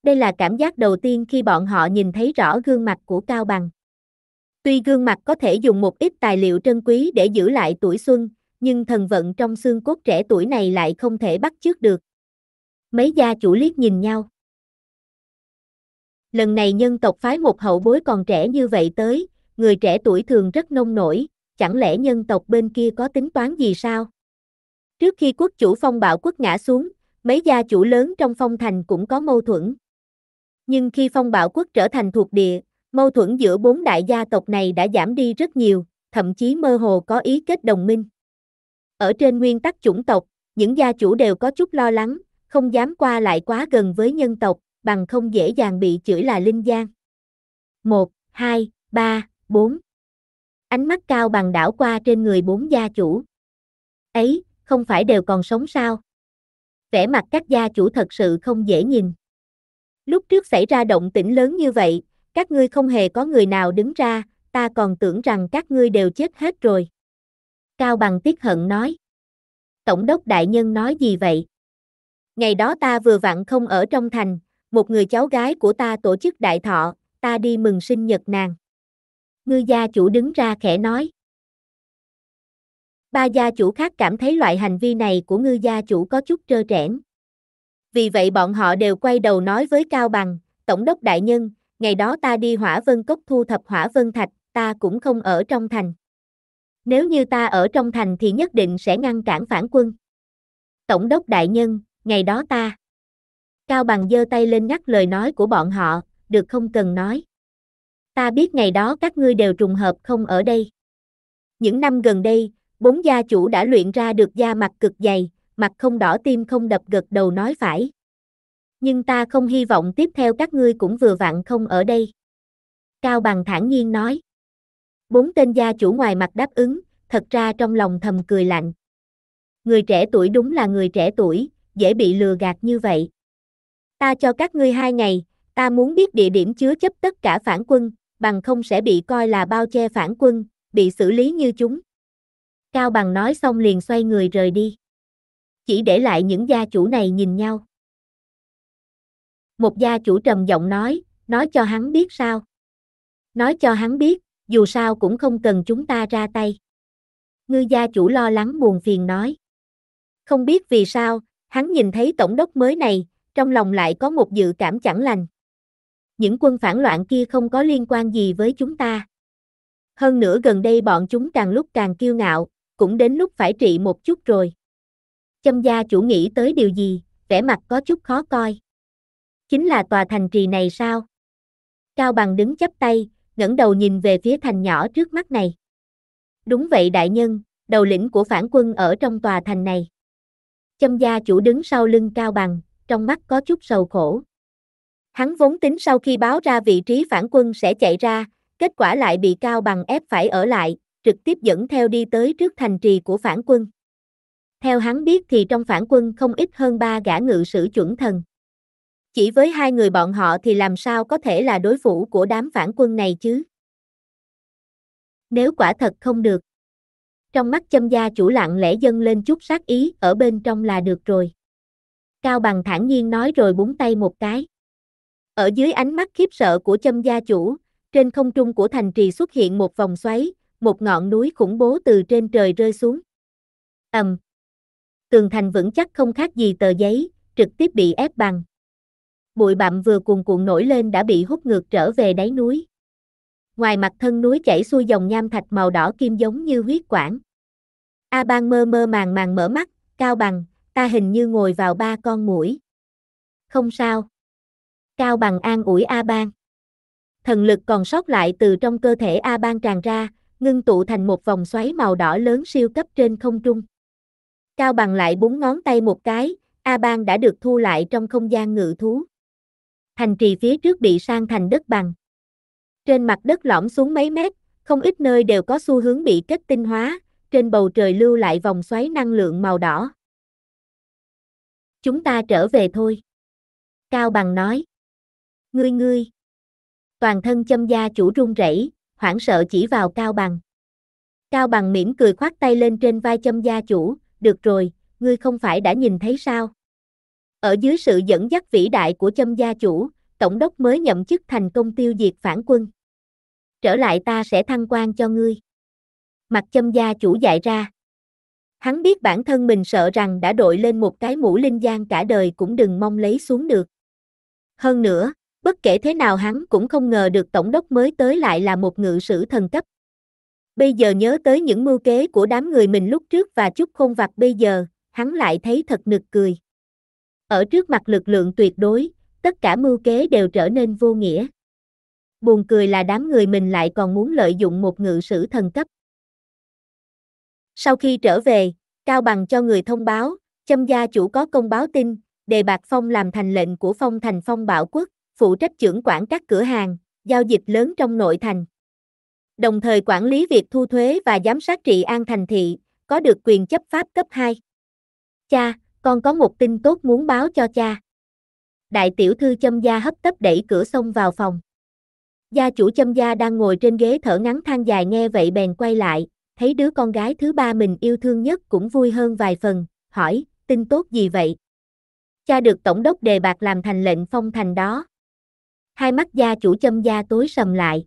Speaker 1: Đây là cảm giác đầu tiên khi bọn họ nhìn thấy rõ gương mặt của Cao Bằng. Tuy gương mặt có thể dùng một ít tài liệu trân quý để giữ lại tuổi xuân, nhưng thần vận trong xương cốt trẻ tuổi này lại không thể bắt chước được. Mấy gia chủ liếc nhìn nhau. Lần này nhân tộc phái một hậu bối còn trẻ như vậy tới, người trẻ tuổi thường rất nông nổi, chẳng lẽ nhân tộc bên kia có tính toán gì sao? Trước khi quốc chủ phong bạo quốc ngã xuống, mấy gia chủ lớn trong phong thành cũng có mâu thuẫn. Nhưng khi phong bạo quốc trở thành thuộc địa, mâu thuẫn giữa bốn đại gia tộc này đã giảm đi rất nhiều, thậm chí mơ hồ có ý kết đồng minh. Ở trên nguyên tắc chủng tộc, những gia chủ đều có chút lo lắng, không dám qua lại quá gần với nhân tộc, bằng không dễ dàng bị chửi là linh gian. 1, 2, 3, 4 Ánh mắt cao bằng đảo qua trên người bốn gia chủ. Ấy, không phải đều còn sống sao? Vẻ mặt các gia chủ thật sự không dễ nhìn. Lúc trước xảy ra động tĩnh lớn như vậy, các ngươi không hề có người nào đứng ra, ta còn tưởng rằng các ngươi đều chết hết rồi. Cao Bằng tiếc hận nói. Tổng đốc đại nhân nói gì vậy? Ngày đó ta vừa vặn không ở trong thành, một người cháu gái của ta tổ chức đại thọ, ta đi mừng sinh nhật nàng. Ngư gia chủ đứng ra khẽ nói. Ba gia chủ khác cảm thấy loại hành vi này của ngư gia chủ có chút trơ trẽn. Vì vậy bọn họ đều quay đầu nói với Cao Bằng, Tổng đốc đại nhân, ngày đó ta đi hỏa vân cốc thu thập hỏa vân thạch, ta cũng không ở trong thành. Nếu như ta ở trong thành thì nhất định sẽ ngăn cản phản quân. Tổng đốc đại nhân, ngày đó ta. Cao Bằng giơ tay lên ngắt lời nói của bọn họ, được không cần nói. Ta biết ngày đó các ngươi đều trùng hợp không ở đây. Những năm gần đây, bốn gia chủ đã luyện ra được da mặt cực dày, mặt không đỏ tim không đập gật đầu nói phải. Nhưng ta không hy vọng tiếp theo các ngươi cũng vừa vặn không ở đây. Cao Bằng thản nhiên nói. Bốn tên gia chủ ngoài mặt đáp ứng, thật ra trong lòng thầm cười lạnh. Người trẻ tuổi đúng là người trẻ tuổi, dễ bị lừa gạt như vậy. Ta cho các ngươi hai ngày, ta muốn biết địa điểm chứa chấp tất cả phản quân, bằng không sẽ bị coi là bao che phản quân, bị xử lý như chúng. Cao Bằng nói xong liền xoay người rời đi. Chỉ để lại những gia chủ này nhìn nhau. Một gia chủ trầm giọng nói, nói cho hắn biết sao. Nói cho hắn biết, dù sao cũng không cần chúng ta ra tay. Ngư gia chủ lo lắng buồn phiền nói. Không biết vì sao, hắn nhìn thấy tổng đốc mới này, trong lòng lại có một dự cảm chẳng lành. Những quân phản loạn kia không có liên quan gì với chúng ta. Hơn nữa gần đây bọn chúng càng lúc càng kiêu ngạo, cũng đến lúc phải trị một chút rồi. Châm gia chủ nghĩ tới điều gì, vẻ mặt có chút khó coi. Chính là tòa thành trì này sao? Cao bằng đứng chắp tay, ngẩng đầu nhìn về phía thành nhỏ trước mắt này. Đúng vậy đại nhân, đầu lĩnh của phản quân ở trong tòa thành này. Châm gia chủ đứng sau lưng cao bằng, trong mắt có chút sầu khổ. Hắn vốn tính sau khi báo ra vị trí phản quân sẽ chạy ra, kết quả lại bị cao bằng ép phải ở lại, trực tiếp dẫn theo đi tới trước thành trì của phản quân. Theo hắn biết thì trong phản quân không ít hơn ba gã ngự sử chuẩn thần. Chỉ với hai người bọn họ thì làm sao có thể là đối phủ của đám phản quân này chứ? Nếu quả thật không được. Trong mắt châm gia chủ lặng lẽ dâng lên chút sát ý ở bên trong là được rồi. Cao bằng thản nhiên nói rồi búng tay một cái. Ở dưới ánh mắt khiếp sợ của châm gia chủ, trên không trung của thành trì xuất hiện một vòng xoáy, một ngọn núi khủng bố từ trên trời rơi xuống. ầm, Tường thành vững chắc không khác gì tờ giấy, trực tiếp bị ép bằng bụi bặm vừa cuồn cuộn nổi lên đã bị hút ngược trở về đáy núi. Ngoài mặt thân núi chảy xuôi dòng nham thạch màu đỏ kim giống như huyết quản. A Bang mơ mơ màng màng mở mắt, Cao Bằng, ta hình như ngồi vào ba con mũi. Không sao. Cao Bằng an ủi A Bang. Thần lực còn sót lại từ trong cơ thể A Bang tràn ra, ngưng tụ thành một vòng xoáy màu đỏ lớn siêu cấp trên không trung. Cao Bằng lại búng ngón tay một cái, A Bang đã được thu lại trong không gian ngự thú thành trì phía trước bị sang thành đất bằng. Trên mặt đất lõm xuống mấy mét, không ít nơi đều có xu hướng bị kết tinh hóa, trên bầu trời lưu lại vòng xoáy năng lượng màu đỏ. Chúng ta trở về thôi. Cao Bằng nói. Ngươi ngươi. Toàn thân châm gia chủ run rẩy, hoảng sợ chỉ vào Cao Bằng. Cao Bằng mỉm cười khoát tay lên trên vai châm gia chủ, được rồi, ngươi không phải đã nhìn thấy sao? Ở dưới sự dẫn dắt vĩ đại của châm gia chủ, tổng đốc mới nhậm chức thành công tiêu diệt phản quân. Trở lại ta sẽ thăng quan cho ngươi. Mặt châm gia chủ dạy ra. Hắn biết bản thân mình sợ rằng đã đội lên một cái mũ linh giang cả đời cũng đừng mong lấy xuống được. Hơn nữa, bất kể thế nào hắn cũng không ngờ được tổng đốc mới tới lại là một ngự sử thần cấp. Bây giờ nhớ tới những mưu kế của đám người mình lúc trước và chút khôn vặt bây giờ, hắn lại thấy thật nực cười. Ở trước mặt lực lượng tuyệt đối, tất cả mưu kế đều trở nên vô nghĩa. Buồn cười là đám người mình lại còn muốn lợi dụng một ngự sử thần cấp. Sau khi trở về, Cao Bằng cho người thông báo, châm gia chủ có công báo tin, đề bạc phong làm thành lệnh của phong thành phong bảo quốc, phụ trách trưởng quản các cửa hàng, giao dịch lớn trong nội thành. Đồng thời quản lý việc thu thuế và giám sát trị an thành thị, có được quyền chấp pháp cấp 2. Cha, con có một tin tốt muốn báo cho cha. Đại tiểu thư châm gia hấp tấp đẩy cửa xông vào phòng. Gia chủ châm gia đang ngồi trên ghế thở ngắn than dài nghe vậy bèn quay lại, thấy đứa con gái thứ ba mình yêu thương nhất cũng vui hơn vài phần, hỏi, tin tốt gì vậy? Cha được tổng đốc đề bạc làm thành lệnh phong thành đó. Hai mắt gia chủ châm gia tối sầm lại.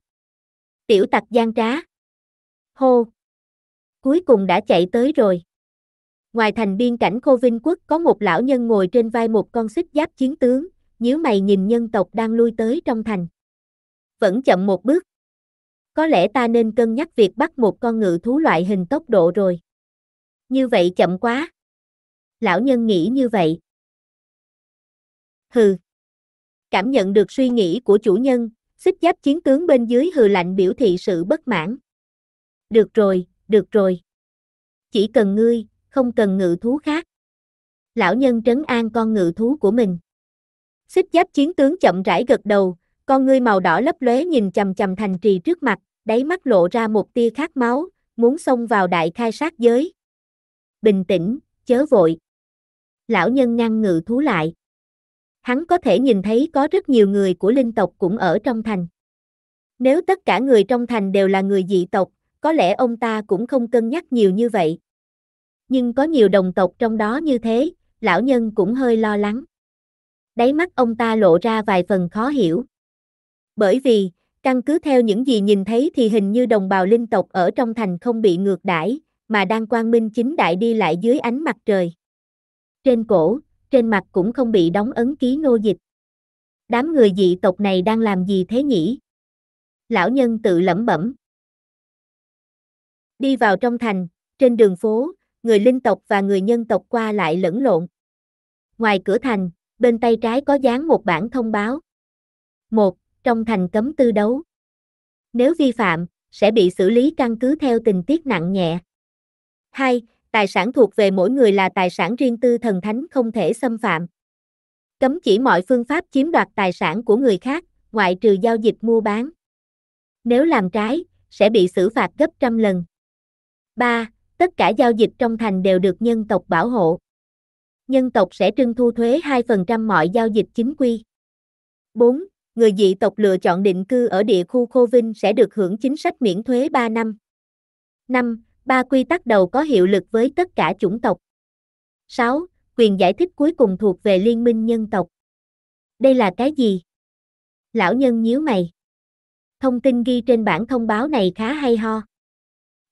Speaker 1: Tiểu tặc gian trá. Hô! Cuối cùng đã chạy tới rồi. Ngoài thành biên cảnh Khô Vinh Quốc có một lão nhân ngồi trên vai một con xích giáp chiến tướng, nhíu mày nhìn nhân tộc đang lui tới trong thành. Vẫn chậm một bước. Có lẽ ta nên cân nhắc việc bắt một con ngự thú loại hình tốc độ rồi. Như vậy chậm quá. Lão nhân nghĩ như vậy. Hừ. Cảm nhận được suy nghĩ của chủ nhân, xích giáp chiến tướng bên dưới hừ lạnh biểu thị sự bất mãn. Được rồi, được rồi. Chỉ cần ngươi, không cần ngự thú khác. Lão nhân trấn an con ngự thú của mình. Xích giáp chiến tướng chậm rãi gật đầu, con ngươi màu đỏ lấp lóe nhìn chầm chầm thành trì trước mặt, đáy mắt lộ ra một tia khát máu, muốn xông vào đại khai sát giới. Bình tĩnh, chớ vội. Lão nhân ngăn ngự thú lại. Hắn có thể nhìn thấy có rất nhiều người của linh tộc cũng ở trong thành. Nếu tất cả người trong thành đều là người dị tộc, có lẽ ông ta cũng không cân nhắc nhiều như vậy nhưng có nhiều đồng tộc trong đó như thế, lão nhân cũng hơi lo lắng. Đáy mắt ông ta lộ ra vài phần khó hiểu. Bởi vì, căn cứ theo những gì nhìn thấy thì hình như đồng bào linh tộc ở trong thành không bị ngược đãi, mà đang quang minh chính đại đi lại dưới ánh mặt trời. Trên cổ, trên mặt cũng không bị đóng ấn ký nô dịch. Đám người dị tộc này đang làm gì thế nhỉ? Lão nhân tự lẩm bẩm. Đi vào trong thành, trên đường phố, người linh tộc và người nhân tộc qua lại lẫn lộn. Ngoài cửa thành, bên tay trái có dán một bản thông báo. Một, Trong thành cấm tư đấu. Nếu vi phạm, sẽ bị xử lý căn cứ theo tình tiết nặng nhẹ. 2. Tài sản thuộc về mỗi người là tài sản riêng tư thần thánh không thể xâm phạm. Cấm chỉ mọi phương pháp chiếm đoạt tài sản của người khác, ngoại trừ giao dịch mua bán. Nếu làm trái, sẽ bị xử phạt gấp trăm lần. 3 tất cả giao dịch trong thành đều được nhân tộc bảo hộ. Nhân tộc sẽ trưng thu thuế 2% mọi giao dịch chính quy. 4. Người dị tộc lựa chọn định cư ở địa khu Khô Vinh sẽ được hưởng chính sách miễn thuế 3 năm. 5. Ba quy tắc đầu có hiệu lực với tất cả chủng tộc. 6. Quyền giải thích cuối cùng thuộc về liên minh nhân tộc. Đây là cái gì? Lão nhân nhíu mày. Thông tin ghi trên bản thông báo này khá hay ho.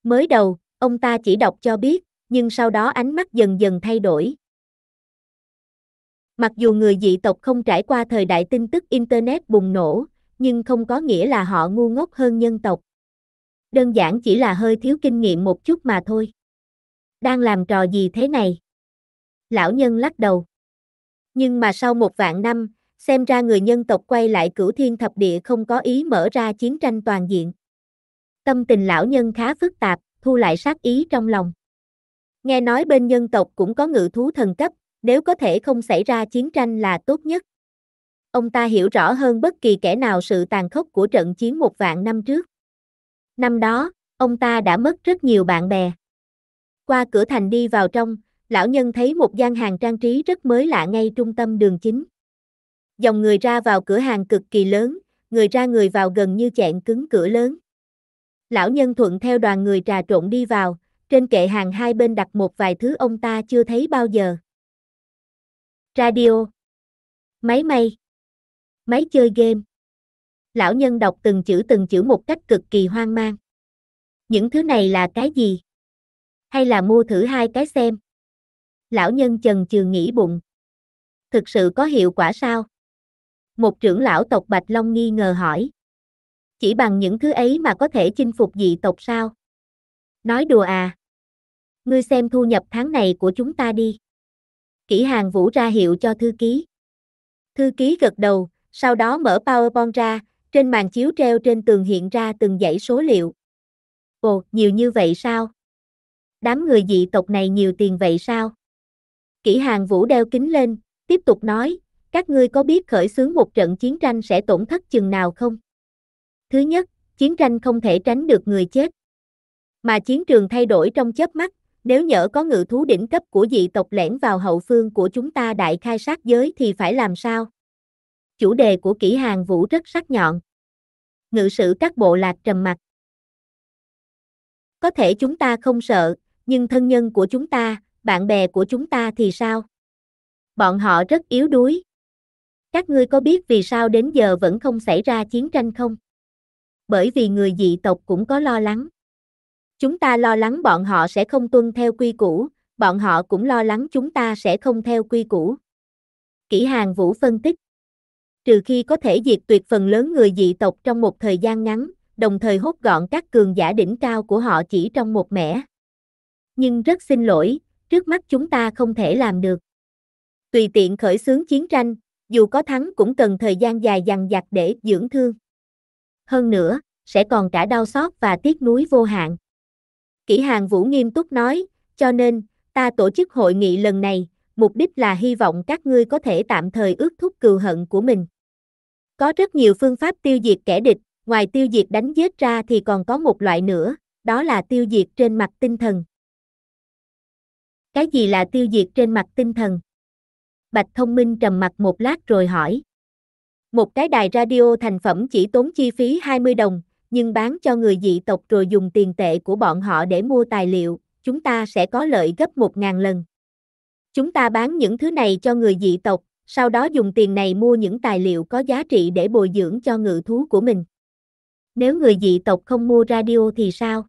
Speaker 1: Mới đầu, Ông ta chỉ đọc cho biết, nhưng sau đó ánh mắt dần dần thay đổi. Mặc dù người dị tộc không trải qua thời đại tin tức Internet bùng nổ, nhưng không có nghĩa là họ ngu ngốc hơn nhân tộc. Đơn giản chỉ là hơi thiếu kinh nghiệm một chút mà thôi. Đang làm trò gì thế này? Lão nhân lắc đầu. Nhưng mà sau một vạn năm, xem ra người nhân tộc quay lại cửu thiên thập địa không có ý mở ra chiến tranh toàn diện. Tâm tình lão nhân khá phức tạp, thu lại sát ý trong lòng. Nghe nói bên nhân tộc cũng có ngự thú thần cấp, nếu có thể không xảy ra chiến tranh là tốt nhất. Ông ta hiểu rõ hơn bất kỳ kẻ nào sự tàn khốc của trận chiến một vạn năm trước. Năm đó, ông ta đã mất rất nhiều bạn bè. Qua cửa thành đi vào trong, lão nhân thấy một gian hàng trang trí rất mới lạ ngay trung tâm đường chính. Dòng người ra vào cửa hàng cực kỳ lớn, người ra người vào gần như chẹn cứng cửa lớn lão nhân thuận theo đoàn người trà trộn đi vào, trên kệ hàng hai bên đặt một vài thứ ông ta chưa thấy bao giờ. Radio Máy may Máy chơi game Lão nhân đọc từng chữ từng chữ một cách cực kỳ hoang mang. Những thứ này là cái gì? Hay là mua thử hai cái xem? Lão nhân chần chừ nghĩ bụng. Thực sự có hiệu quả sao? Một trưởng lão tộc Bạch Long nghi ngờ hỏi chỉ bằng những thứ ấy mà có thể chinh phục dị tộc sao? Nói đùa à? Ngươi xem thu nhập tháng này của chúng ta đi. Kỷ hàng vũ ra hiệu cho thư ký. Thư ký gật đầu, sau đó mở PowerPoint ra, trên màn chiếu treo trên tường hiện ra từng dãy số liệu. Ồ, nhiều như vậy sao? Đám người dị tộc này nhiều tiền vậy sao? Kỷ hàng vũ đeo kính lên, tiếp tục nói, các ngươi có biết khởi xướng một trận chiến tranh sẽ tổn thất chừng nào không? Thứ nhất, chiến tranh không thể tránh được người chết. Mà chiến trường thay đổi trong chớp mắt, nếu nhỡ có ngự thú đỉnh cấp của dị tộc lẻn vào hậu phương của chúng ta đại khai sát giới thì phải làm sao? Chủ đề của kỹ hàng vũ rất sắc nhọn. Ngự sử các bộ lạc trầm mặt. Có thể chúng ta không sợ, nhưng thân nhân của chúng ta, bạn bè của chúng ta thì sao? Bọn họ rất yếu đuối. Các ngươi có biết vì sao đến giờ vẫn không xảy ra chiến tranh không? bởi vì người dị tộc cũng có lo lắng. Chúng ta lo lắng bọn họ sẽ không tuân theo quy củ, bọn họ cũng lo lắng chúng ta sẽ không theo quy củ. Kỷ Hàng Vũ phân tích. Trừ khi có thể diệt tuyệt phần lớn người dị tộc trong một thời gian ngắn, đồng thời hốt gọn các cường giả đỉnh cao của họ chỉ trong một mẻ. Nhưng rất xin lỗi, trước mắt chúng ta không thể làm được. Tùy tiện khởi xướng chiến tranh, dù có thắng cũng cần thời gian dài dằn dặt để dưỡng thương hơn nữa, sẽ còn cả đau xót và tiếc nuối vô hạn. Kỷ Hàng Vũ nghiêm túc nói, cho nên, ta tổ chức hội nghị lần này, mục đích là hy vọng các ngươi có thể tạm thời ước thúc cừu hận của mình. Có rất nhiều phương pháp tiêu diệt kẻ địch, ngoài tiêu diệt đánh giết ra thì còn có một loại nữa, đó là tiêu diệt trên mặt tinh thần. Cái gì là tiêu diệt trên mặt tinh thần? Bạch Thông Minh trầm mặt một lát rồi hỏi. Một cái đài radio thành phẩm chỉ tốn chi phí 20 đồng, nhưng bán cho người dị tộc rồi dùng tiền tệ của bọn họ để mua tài liệu, chúng ta sẽ có lợi gấp 1.000 lần. Chúng ta bán những thứ này cho người dị tộc, sau đó dùng tiền này mua những tài liệu có giá trị để bồi dưỡng cho ngự thú của mình. Nếu người dị tộc không mua radio thì sao?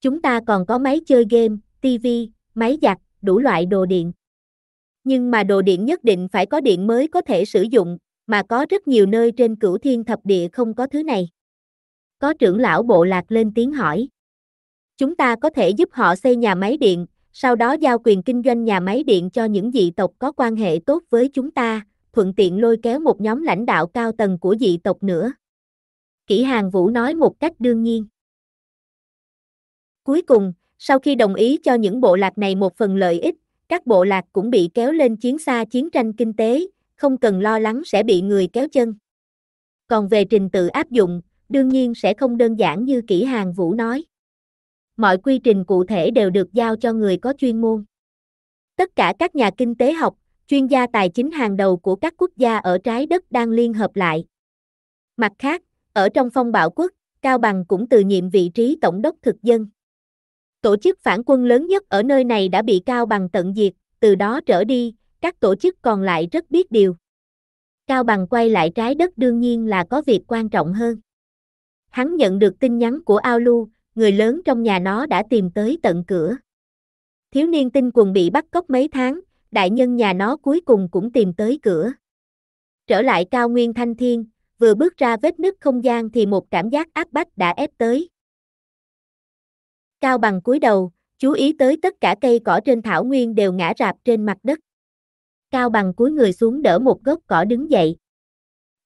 Speaker 1: Chúng ta còn có máy chơi game, TV, máy giặt, đủ loại đồ điện. Nhưng mà đồ điện nhất định phải có điện mới có thể sử dụng, mà có rất nhiều nơi trên cửu thiên thập địa không có thứ này. Có trưởng lão bộ lạc lên tiếng hỏi. Chúng ta có thể giúp họ xây nhà máy điện, sau đó giao quyền kinh doanh nhà máy điện cho những dị tộc có quan hệ tốt với chúng ta, thuận tiện lôi kéo một nhóm lãnh đạo cao tầng của dị tộc nữa. Kỷ Hàng Vũ nói một cách đương nhiên. Cuối cùng, sau khi đồng ý cho những bộ lạc này một phần lợi ích, các bộ lạc cũng bị kéo lên chiến xa chiến tranh kinh tế, không cần lo lắng sẽ bị người kéo chân. Còn về trình tự áp dụng, đương nhiên sẽ không đơn giản như kỹ hàng Vũ nói. Mọi quy trình cụ thể đều được giao cho người có chuyên môn. Tất cả các nhà kinh tế học, chuyên gia tài chính hàng đầu của các quốc gia ở trái đất đang liên hợp lại. Mặt khác, ở trong phong bạo quốc, Cao Bằng cũng từ nhiệm vị trí tổng đốc thực dân. Tổ chức phản quân lớn nhất ở nơi này đã bị Cao Bằng tận diệt, từ đó trở đi, các tổ chức còn lại rất biết điều. Cao Bằng quay lại trái đất đương nhiên là có việc quan trọng hơn. Hắn nhận được tin nhắn của Ao Lu, người lớn trong nhà nó đã tìm tới tận cửa. Thiếu niên tinh quần bị bắt cóc mấy tháng, đại nhân nhà nó cuối cùng cũng tìm tới cửa. Trở lại cao nguyên thanh thiên, vừa bước ra vết nứt không gian thì một cảm giác áp bách đã ép tới. Cao bằng cúi đầu, chú ý tới tất cả cây cỏ trên thảo nguyên đều ngã rạp trên mặt đất. Cao bằng cúi người xuống đỡ một gốc cỏ đứng dậy.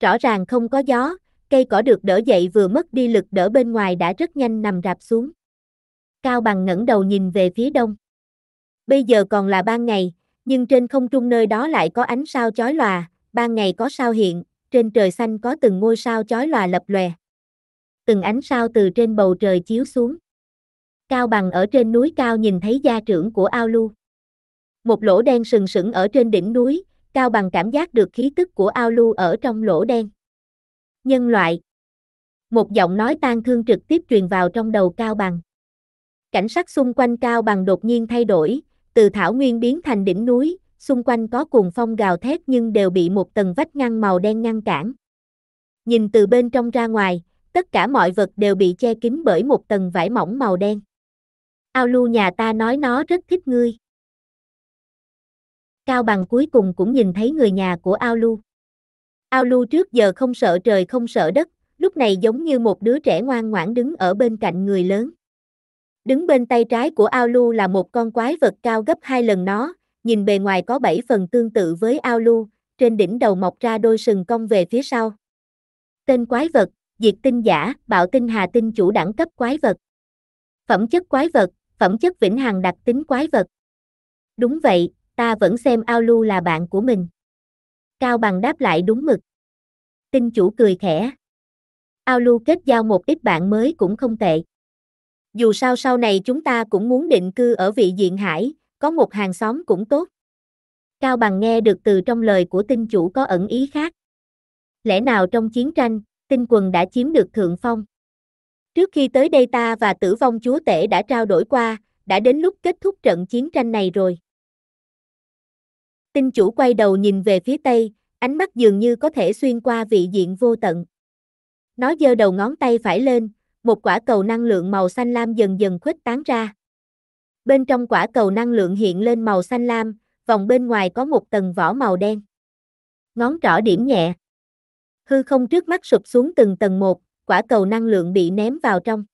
Speaker 1: Rõ ràng không có gió, cây cỏ được đỡ dậy vừa mất đi lực đỡ bên ngoài đã rất nhanh nằm rạp xuống. Cao bằng ngẩng đầu nhìn về phía đông. Bây giờ còn là ban ngày, nhưng trên không trung nơi đó lại có ánh sao chói lòa, ban ngày có sao hiện, trên trời xanh có từng ngôi sao chói lòa lập lòe. Từng ánh sao từ trên bầu trời chiếu xuống. Cao bằng ở trên núi cao nhìn thấy gia trưởng của ao lưu một lỗ đen sừng sững ở trên đỉnh núi, cao bằng cảm giác được khí tức của ao lưu ở trong lỗ đen. Nhân loại. Một giọng nói tan thương trực tiếp truyền vào trong đầu cao bằng. Cảnh sắc xung quanh cao bằng đột nhiên thay đổi, từ thảo nguyên biến thành đỉnh núi, xung quanh có cuồng phong gào thét nhưng đều bị một tầng vách ngăn màu đen ngăn cản. Nhìn từ bên trong ra ngoài, tất cả mọi vật đều bị che kín bởi một tầng vải mỏng màu đen. Ao lưu nhà ta nói nó rất thích ngươi. Cao Bằng cuối cùng cũng nhìn thấy người nhà của Ao Lu. Ao Lu trước giờ không sợ trời không sợ đất, lúc này giống như một đứa trẻ ngoan ngoãn đứng ở bên cạnh người lớn. Đứng bên tay trái của Ao Lu là một con quái vật cao gấp hai lần nó, nhìn bề ngoài có bảy phần tương tự với Ao Lu, trên đỉnh đầu mọc ra đôi sừng cong về phía sau. Tên quái vật, diệt tinh giả, bạo tinh hà tinh chủ đẳng cấp quái vật. Phẩm chất quái vật, phẩm chất vĩnh hằng đặc tính quái vật. Đúng vậy, ta vẫn xem ao lưu là bạn của mình. Cao bằng đáp lại đúng mực. Tinh chủ cười khẽ. Ao lưu kết giao một ít bạn mới cũng không tệ. Dù sao sau này chúng ta cũng muốn định cư ở vị diện hải, có một hàng xóm cũng tốt. Cao bằng nghe được từ trong lời của tinh chủ có ẩn ý khác. Lẽ nào trong chiến tranh, tinh quần đã chiếm được thượng phong? Trước khi tới đây ta và tử vong chúa tể đã trao đổi qua, đã đến lúc kết thúc trận chiến tranh này rồi. Tinh chủ quay đầu nhìn về phía tây, ánh mắt dường như có thể xuyên qua vị diện vô tận. Nó giơ đầu ngón tay phải lên, một quả cầu năng lượng màu xanh lam dần dần khuếch tán ra. Bên trong quả cầu năng lượng hiện lên màu xanh lam, vòng bên ngoài có một tầng vỏ màu đen. Ngón trỏ điểm nhẹ. Hư không trước mắt sụp xuống từng tầng một, quả cầu năng lượng bị ném vào trong.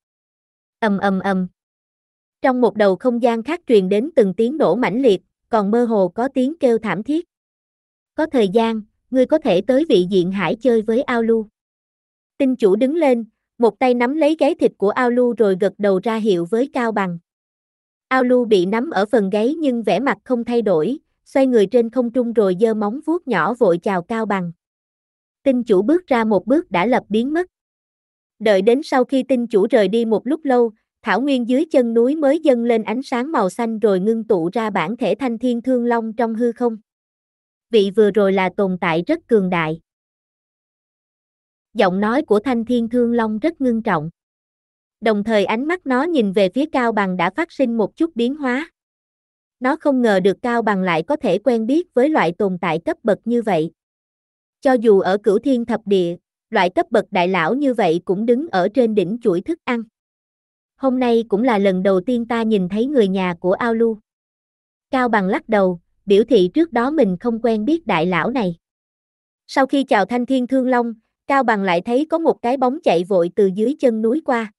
Speaker 1: Ầm ầm ầm. Trong một đầu không gian khác truyền đến từng tiếng nổ mãnh liệt, còn mơ hồ có tiếng kêu thảm thiết. Có thời gian, ngươi có thể tới vị diện hải chơi với ao lu. Tinh chủ đứng lên, một tay nắm lấy gáy thịt của ao lu rồi gật đầu ra hiệu với cao bằng. Ao lu bị nắm ở phần gáy nhưng vẻ mặt không thay đổi, xoay người trên không trung rồi giơ móng vuốt nhỏ vội chào cao bằng. Tinh chủ bước ra một bước đã lập biến mất. Đợi đến sau khi tinh chủ rời đi một lúc lâu, thảo nguyên dưới chân núi mới dâng lên ánh sáng màu xanh rồi ngưng tụ ra bản thể thanh thiên thương long trong hư không. Vị vừa rồi là tồn tại rất cường đại. Giọng nói của thanh thiên thương long rất ngưng trọng. Đồng thời ánh mắt nó nhìn về phía cao bằng đã phát sinh một chút biến hóa. Nó không ngờ được cao bằng lại có thể quen biết với loại tồn tại cấp bậc như vậy. Cho dù ở cửu thiên thập địa, loại cấp bậc đại lão như vậy cũng đứng ở trên đỉnh chuỗi thức ăn hôm nay cũng là lần đầu tiên ta nhìn thấy người nhà của Ao Lu. Cao Bằng lắc đầu, biểu thị trước đó mình không quen biết đại lão này. Sau khi chào Thanh Thiên Thương Long, Cao Bằng lại thấy có một cái bóng chạy vội từ dưới chân núi qua.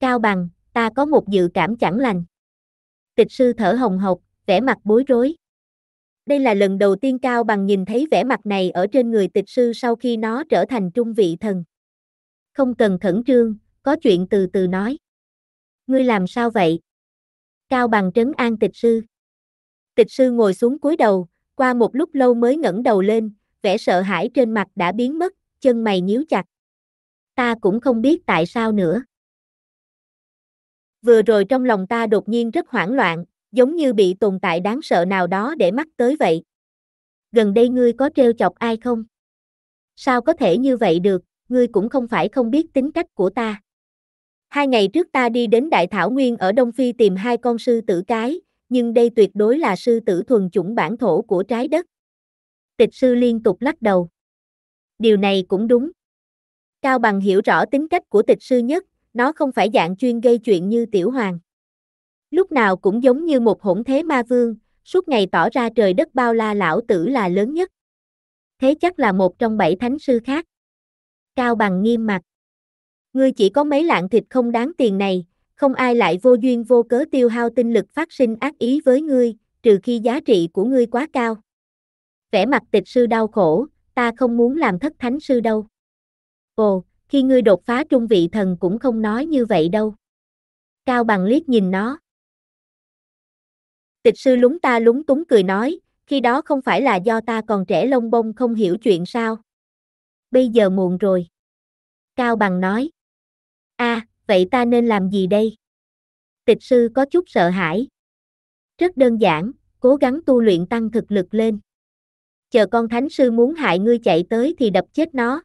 Speaker 1: Cao Bằng, ta có một dự cảm chẳng lành. Tịch sư thở hồng hộc, vẻ mặt bối rối. Đây là lần đầu tiên Cao Bằng nhìn thấy vẻ mặt này ở trên người tịch sư sau khi nó trở thành trung vị thần. Không cần khẩn trương, có chuyện từ từ nói ngươi làm sao vậy? Cao bằng trấn an tịch sư. Tịch sư ngồi xuống cúi đầu, qua một lúc lâu mới ngẩng đầu lên, vẻ sợ hãi trên mặt đã biến mất, chân mày nhíu chặt. Ta cũng không biết tại sao nữa. Vừa rồi trong lòng ta đột nhiên rất hoảng loạn, giống như bị tồn tại đáng sợ nào đó để mắc tới vậy. Gần đây ngươi có trêu chọc ai không? Sao có thể như vậy được, ngươi cũng không phải không biết tính cách của ta. Hai ngày trước ta đi đến Đại Thảo Nguyên ở Đông Phi tìm hai con sư tử cái, nhưng đây tuyệt đối là sư tử thuần chủng bản thổ của trái đất. Tịch sư liên tục lắc đầu. Điều này cũng đúng. Cao Bằng hiểu rõ tính cách của tịch sư nhất, nó không phải dạng chuyên gây chuyện như tiểu hoàng. Lúc nào cũng giống như một hỗn thế ma vương, suốt ngày tỏ ra trời đất bao la lão tử là lớn nhất. Thế chắc là một trong bảy thánh sư khác. Cao Bằng nghiêm mặt. Ngươi chỉ có mấy lạng thịt không đáng tiền này, không ai lại vô duyên vô cớ tiêu hao tinh lực phát sinh ác ý với ngươi, trừ khi giá trị của ngươi quá cao. Vẻ mặt tịch sư đau khổ, ta không muốn làm thất thánh sư đâu. Ồ, khi ngươi đột phá trung vị thần cũng không nói như vậy đâu. Cao bằng liếc nhìn nó. Tịch sư lúng ta lúng túng cười nói, khi đó không phải là do ta còn trẻ lông bông không hiểu chuyện sao. Bây giờ muộn rồi. Cao bằng nói a à, vậy ta nên làm gì đây? Tịch sư có chút sợ hãi. Rất đơn giản, cố gắng tu luyện tăng thực lực lên. Chờ con thánh sư muốn hại ngươi chạy tới thì đập chết nó.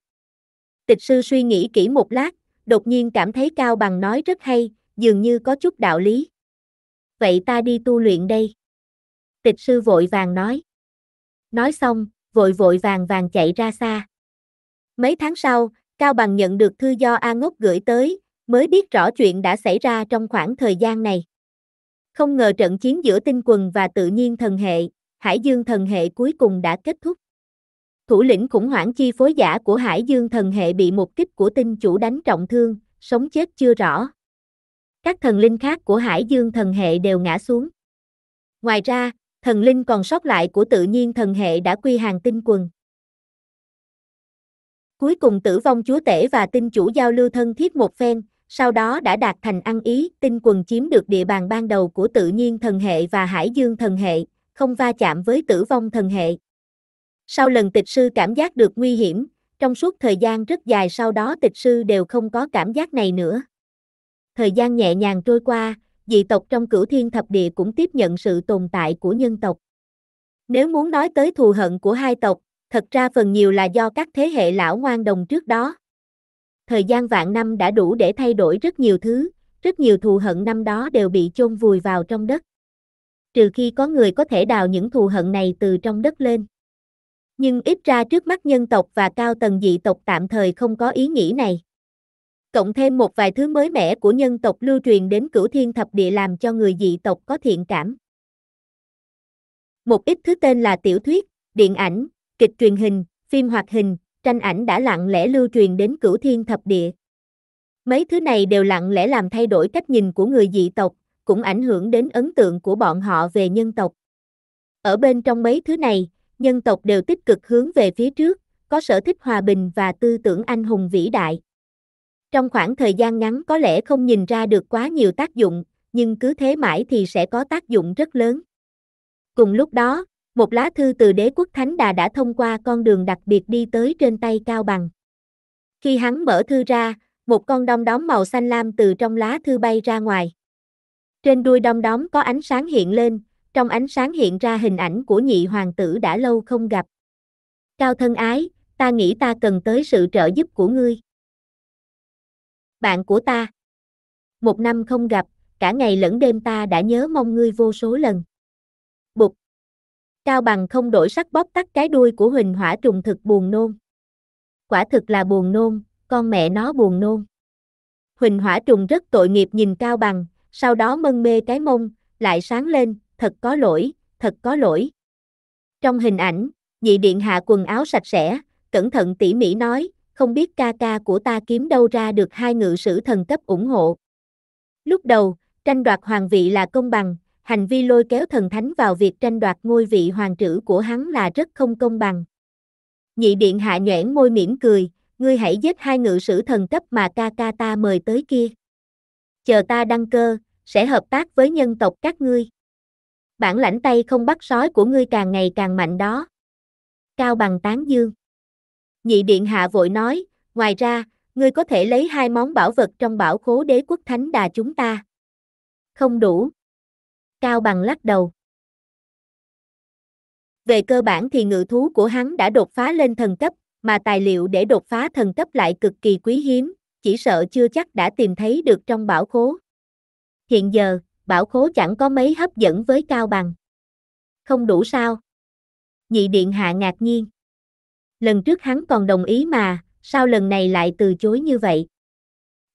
Speaker 1: Tịch sư suy nghĩ kỹ một lát, đột nhiên cảm thấy Cao Bằng nói rất hay, dường như có chút đạo lý. Vậy ta đi tu luyện đây. Tịch sư vội vàng nói. Nói xong, vội vội vàng vàng chạy ra xa. Mấy tháng sau, Cao Bằng nhận được thư do A Ngốc gửi tới, mới biết rõ chuyện đã xảy ra trong khoảng thời gian này. Không ngờ trận chiến giữa tinh quần và tự nhiên thần hệ, Hải Dương thần hệ cuối cùng đã kết thúc. Thủ lĩnh khủng hoảng chi phối giả của Hải Dương thần hệ bị một kích của tinh chủ đánh trọng thương, sống chết chưa rõ. Các thần linh khác của Hải Dương thần hệ đều ngã xuống. Ngoài ra, thần linh còn sót lại của tự nhiên thần hệ đã quy hàng tinh quần. Cuối cùng tử vong chúa tể và tinh chủ giao lưu thân thiết một phen, sau đó đã đạt thành ăn ý, tinh quần chiếm được địa bàn ban đầu của tự nhiên thần hệ và hải dương thần hệ, không va chạm với tử vong thần hệ. Sau lần tịch sư cảm giác được nguy hiểm, trong suốt thời gian rất dài sau đó tịch sư đều không có cảm giác này nữa. Thời gian nhẹ nhàng trôi qua, dị tộc trong cửu thiên thập địa cũng tiếp nhận sự tồn tại của nhân tộc. Nếu muốn nói tới thù hận của hai tộc, thật ra phần nhiều là do các thế hệ lão ngoan đồng trước đó thời gian vạn năm đã đủ để thay đổi rất nhiều thứ, rất nhiều thù hận năm đó đều bị chôn vùi vào trong đất. Trừ khi có người có thể đào những thù hận này từ trong đất lên. Nhưng ít ra trước mắt nhân tộc và cao tầng dị tộc tạm thời không có ý nghĩ này. Cộng thêm một vài thứ mới mẻ của nhân tộc lưu truyền đến cửu thiên thập địa làm cho người dị tộc có thiện cảm. Một ít thứ tên là tiểu thuyết, điện ảnh, kịch truyền hình, phim hoạt hình, tranh ảnh đã lặng lẽ lưu truyền đến cửu thiên thập địa. Mấy thứ này đều lặng lẽ làm thay đổi cách nhìn của người dị tộc, cũng ảnh hưởng đến ấn tượng của bọn họ về nhân tộc. Ở bên trong mấy thứ này, nhân tộc đều tích cực hướng về phía trước, có sở thích hòa bình và tư tưởng anh hùng vĩ đại. Trong khoảng thời gian ngắn có lẽ không nhìn ra được quá nhiều tác dụng, nhưng cứ thế mãi thì sẽ có tác dụng rất lớn. Cùng lúc đó, một lá thư từ đế quốc Thánh Đà đã thông qua con đường đặc biệt đi tới trên tay Cao Bằng. Khi hắn mở thư ra, một con đom đóm màu xanh lam từ trong lá thư bay ra ngoài. Trên đuôi đom đóm có ánh sáng hiện lên, trong ánh sáng hiện ra hình ảnh của nhị hoàng tử đã lâu không gặp. Cao thân ái, ta nghĩ ta cần tới sự trợ giúp của ngươi. Bạn của ta. Một năm không gặp, cả ngày lẫn đêm ta đã nhớ mong ngươi vô số lần. Cao bằng không đổi sắc bóp tắt cái đuôi của huỳnh hỏa trùng thực buồn nôn. Quả thực là buồn nôn, con mẹ nó buồn nôn. Huỳnh hỏa trùng rất tội nghiệp nhìn Cao bằng, sau đó mân mê cái mông, lại sáng lên, thật có lỗi, thật có lỗi. Trong hình ảnh, nhị điện hạ quần áo sạch sẽ, cẩn thận tỉ mỉ nói, không biết ca ca của ta kiếm đâu ra được hai ngự sử thần cấp ủng hộ. Lúc đầu, tranh đoạt hoàng vị là công bằng, hành vi lôi kéo thần thánh vào việc tranh đoạt ngôi vị hoàng trữ của hắn là rất không công bằng. Nhị điện hạ nhoẻn môi mỉm cười, ngươi hãy giết hai ngự sử thần cấp mà ca ca ta mời tới kia. Chờ ta đăng cơ, sẽ hợp tác với nhân tộc các ngươi. Bản lãnh tay không bắt sói của ngươi càng ngày càng mạnh đó. Cao bằng tán dương. Nhị điện hạ vội nói, ngoài ra, ngươi có thể lấy hai món bảo vật trong bảo khố đế quốc thánh đà chúng ta. Không đủ. Cao Bằng lắc đầu. Về cơ bản thì ngự thú của hắn đã đột phá lên thần cấp, mà tài liệu để đột phá thần cấp lại cực kỳ quý hiếm, chỉ sợ chưa chắc đã tìm thấy được trong bảo khố. Hiện giờ, bảo khố chẳng có mấy hấp dẫn với Cao Bằng. Không đủ sao? Nhị Điện Hạ ngạc nhiên. Lần trước hắn còn đồng ý mà, sao lần này lại từ chối như vậy?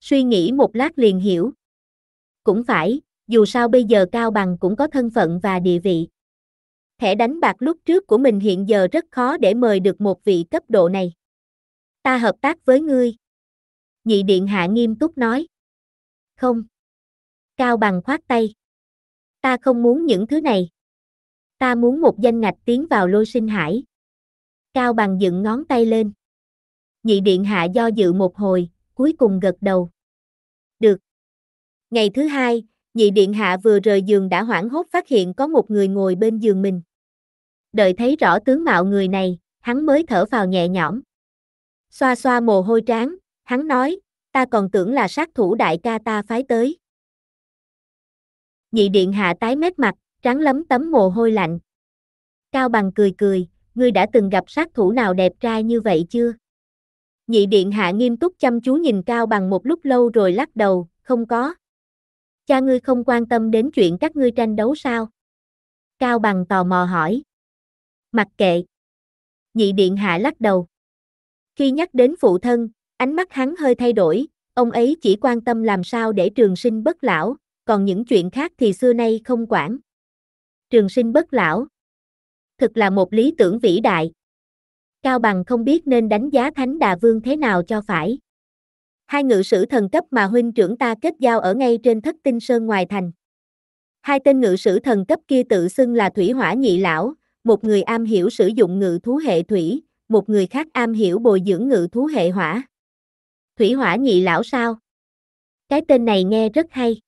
Speaker 1: Suy nghĩ một lát liền hiểu. Cũng phải, dù sao bây giờ Cao Bằng cũng có thân phận và địa vị. Thẻ đánh bạc lúc trước của mình hiện giờ rất khó để mời được một vị cấp độ này. Ta hợp tác với ngươi. Nhị Điện Hạ nghiêm túc nói. Không. Cao Bằng khoát tay. Ta không muốn những thứ này. Ta muốn một danh ngạch tiến vào lôi sinh hải. Cao Bằng dựng ngón tay lên. Nhị Điện Hạ do dự một hồi, cuối cùng gật đầu. Được. Ngày thứ hai, Nhị điện hạ vừa rời giường đã hoảng hốt phát hiện có một người ngồi bên giường mình. Đợi thấy rõ tướng mạo người này, hắn mới thở vào nhẹ nhõm. Xoa xoa mồ hôi trán, hắn nói, ta còn tưởng là sát thủ đại ca ta phái tới. Nhị điện hạ tái mét mặt, trắng lấm tấm mồ hôi lạnh. Cao bằng cười cười, ngươi đã từng gặp sát thủ nào đẹp trai như vậy chưa? Nhị điện hạ nghiêm túc chăm chú nhìn Cao bằng một lúc lâu rồi lắc đầu, không có. Cha ngươi không quan tâm đến chuyện các ngươi tranh đấu sao? Cao bằng tò mò hỏi. Mặc kệ. Nhị điện hạ lắc đầu. Khi nhắc đến phụ thân, ánh mắt hắn hơi thay đổi, ông ấy chỉ quan tâm làm sao để trường sinh bất lão, còn những chuyện khác thì xưa nay không quản. Trường sinh bất lão. Thực là một lý tưởng vĩ đại. Cao Bằng không biết nên đánh giá Thánh Đà Vương thế nào cho phải hai ngự sử thần cấp mà huynh trưởng ta kết giao ở ngay trên thất tinh sơn ngoài thành. Hai tên ngự sử thần cấp kia tự xưng là thủy hỏa nhị lão, một người am hiểu sử dụng ngự thú hệ thủy, một người khác am hiểu bồi dưỡng ngự thú hệ hỏa. Thủy hỏa nhị lão sao? Cái tên này nghe rất hay.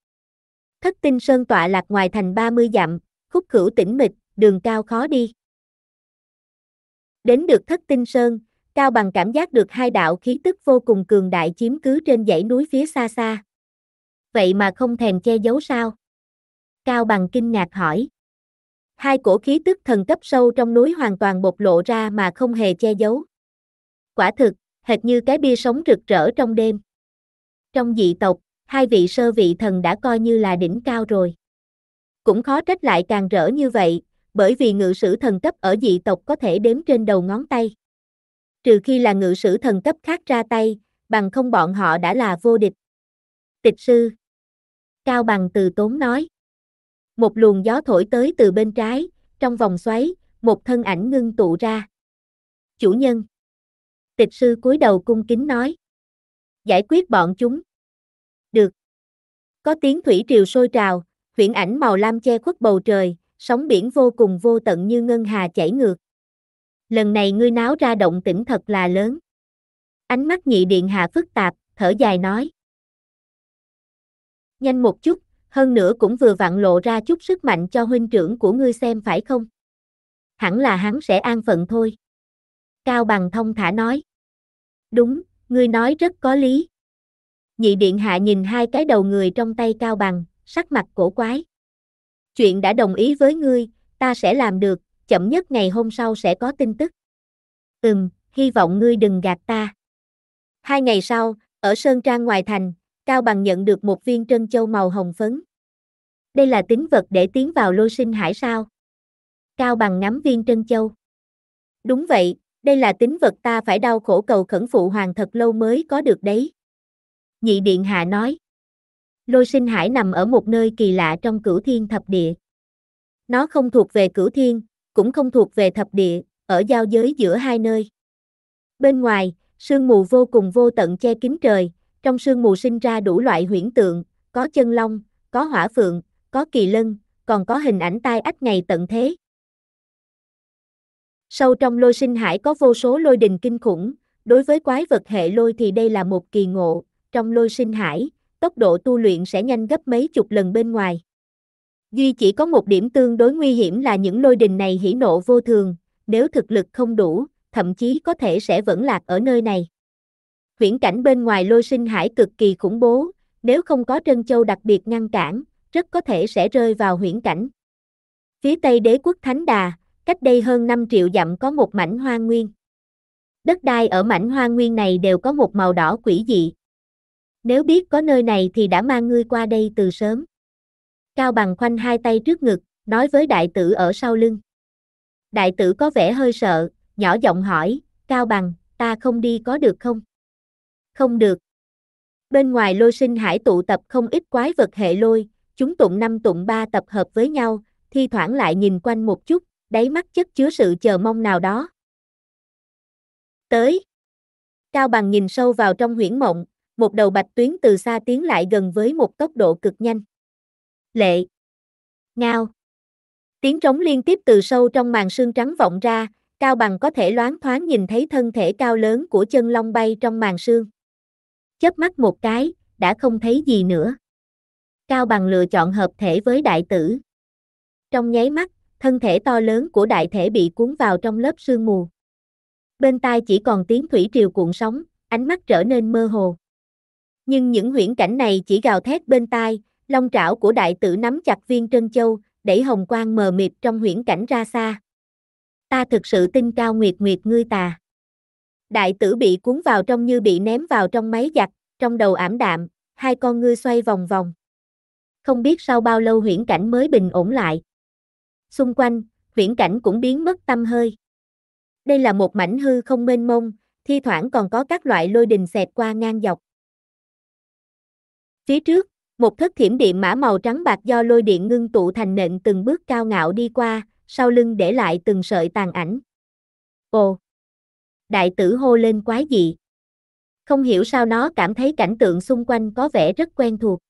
Speaker 1: Thất tinh sơn tọa lạc ngoài thành 30 dặm, khúc cửu tĩnh mịch, đường cao khó đi. Đến được thất tinh sơn, Cao Bằng cảm giác được hai đạo khí tức vô cùng cường đại chiếm cứ trên dãy núi phía xa xa. Vậy mà không thèm che giấu sao? Cao Bằng kinh ngạc hỏi. Hai cổ khí tức thần cấp sâu trong núi hoàn toàn bộc lộ ra mà không hề che giấu. Quả thực, hệt như cái bia sống rực rỡ trong đêm. Trong dị tộc, hai vị sơ vị thần đã coi như là đỉnh cao rồi. Cũng khó trách lại càng rỡ như vậy, bởi vì ngự sử thần cấp ở dị tộc có thể đếm trên đầu ngón tay trừ khi là ngự sử thần cấp khác ra tay, bằng không bọn họ đã là vô địch. Tịch sư Cao bằng từ tốn nói. Một luồng gió thổi tới từ bên trái, trong vòng xoáy, một thân ảnh ngưng tụ ra. Chủ nhân Tịch sư cúi đầu cung kính nói. Giải quyết bọn chúng. Được. Có tiếng thủy triều sôi trào, huyễn ảnh màu lam che khuất bầu trời, sóng biển vô cùng vô tận như ngân hà chảy ngược lần này ngươi náo ra động tĩnh thật là lớn. Ánh mắt nhị điện hạ phức tạp, thở dài nói. Nhanh một chút, hơn nữa cũng vừa vặn lộ ra chút sức mạnh cho huynh trưởng của ngươi xem phải không? Hẳn là hắn sẽ an phận thôi. Cao bằng thông thả nói. Đúng, ngươi nói rất có lý. Nhị điện hạ nhìn hai cái đầu người trong tay Cao bằng, sắc mặt cổ quái. Chuyện đã đồng ý với ngươi, ta sẽ làm được, chậm nhất ngày hôm sau sẽ có tin tức. Ừm, hy vọng ngươi đừng gạt ta. Hai ngày sau, ở Sơn Trang ngoài thành, Cao Bằng nhận được một viên trân châu màu hồng phấn. Đây là tính vật để tiến vào lôi sinh hải sao. Cao Bằng ngắm viên trân châu. Đúng vậy, đây là tính vật ta phải đau khổ cầu khẩn phụ hoàng thật lâu mới có được đấy. Nhị Điện Hạ nói. Lôi sinh hải nằm ở một nơi kỳ lạ trong cửu thiên thập địa. Nó không thuộc về cửu thiên, cũng không thuộc về thập địa, ở giao giới giữa hai nơi. Bên ngoài, sương mù vô cùng vô tận che kín trời, trong sương mù sinh ra đủ loại huyễn tượng, có chân long, có hỏa phượng, có kỳ lân, còn có hình ảnh tai ách ngày tận thế. Sâu trong lôi sinh hải có vô số lôi đình kinh khủng, đối với quái vật hệ lôi thì đây là một kỳ ngộ, trong lôi sinh hải, tốc độ tu luyện sẽ nhanh gấp mấy chục lần bên ngoài. Duy chỉ có một điểm tương đối nguy hiểm là những lôi đình này hỉ nộ vô thường, nếu thực lực không đủ, thậm chí có thể sẽ vẫn lạc ở nơi này. Viễn cảnh bên ngoài lôi sinh hải cực kỳ khủng bố, nếu không có trân châu đặc biệt ngăn cản, rất có thể sẽ rơi vào huyễn cảnh. Phía tây đế quốc Thánh Đà, cách đây hơn 5 triệu dặm có một mảnh hoa nguyên. Đất đai ở mảnh hoa nguyên này đều có một màu đỏ quỷ dị. Nếu biết có nơi này thì đã mang ngươi qua đây từ sớm. Cao Bằng khoanh hai tay trước ngực, nói với đại tử ở sau lưng. Đại tử có vẻ hơi sợ, nhỏ giọng hỏi, Cao Bằng, ta không đi có được không? Không được. Bên ngoài lôi sinh hải tụ tập không ít quái vật hệ lôi, chúng tụng năm tụng ba tập hợp với nhau, thi thoảng lại nhìn quanh một chút, đáy mắt chất chứa sự chờ mong nào đó. Tới. Cao Bằng nhìn sâu vào trong huyễn mộng, một đầu bạch tuyến từ xa tiến lại gần với một tốc độ cực nhanh lệ. Ngao. Tiếng trống liên tiếp từ sâu trong màn sương trắng vọng ra, Cao Bằng có thể loáng thoáng nhìn thấy thân thể cao lớn của chân long bay trong màn sương. Chớp mắt một cái, đã không thấy gì nữa. Cao Bằng lựa chọn hợp thể với đại tử. Trong nháy mắt, thân thể to lớn của đại thể bị cuốn vào trong lớp sương mù. Bên tai chỉ còn tiếng thủy triều cuộn sóng, ánh mắt trở nên mơ hồ. Nhưng những huyễn cảnh này chỉ gào thét bên tai, Long trảo của đại tử nắm chặt viên trân châu, đẩy hồng quang mờ mịt trong huyễn cảnh ra xa. Ta thực sự tin cao nguyệt nguyệt ngươi tà. Đại tử bị cuốn vào trong như bị ném vào trong máy giặt, trong đầu ảm đạm, hai con ngươi xoay vòng vòng. Không biết sau bao lâu huyễn cảnh mới bình ổn lại. Xung quanh, huyễn cảnh cũng biến mất tâm hơi. Đây là một mảnh hư không mênh mông, thi thoảng còn có các loại lôi đình xẹt qua ngang dọc. Phía trước, một thất thiểm điện mã màu trắng bạc do lôi điện ngưng tụ thành nện từng bước cao ngạo đi qua, sau lưng để lại từng sợi tàn ảnh. Ồ! Đại tử hô lên quái dị. Không hiểu sao nó cảm thấy cảnh tượng xung quanh có vẻ rất quen thuộc.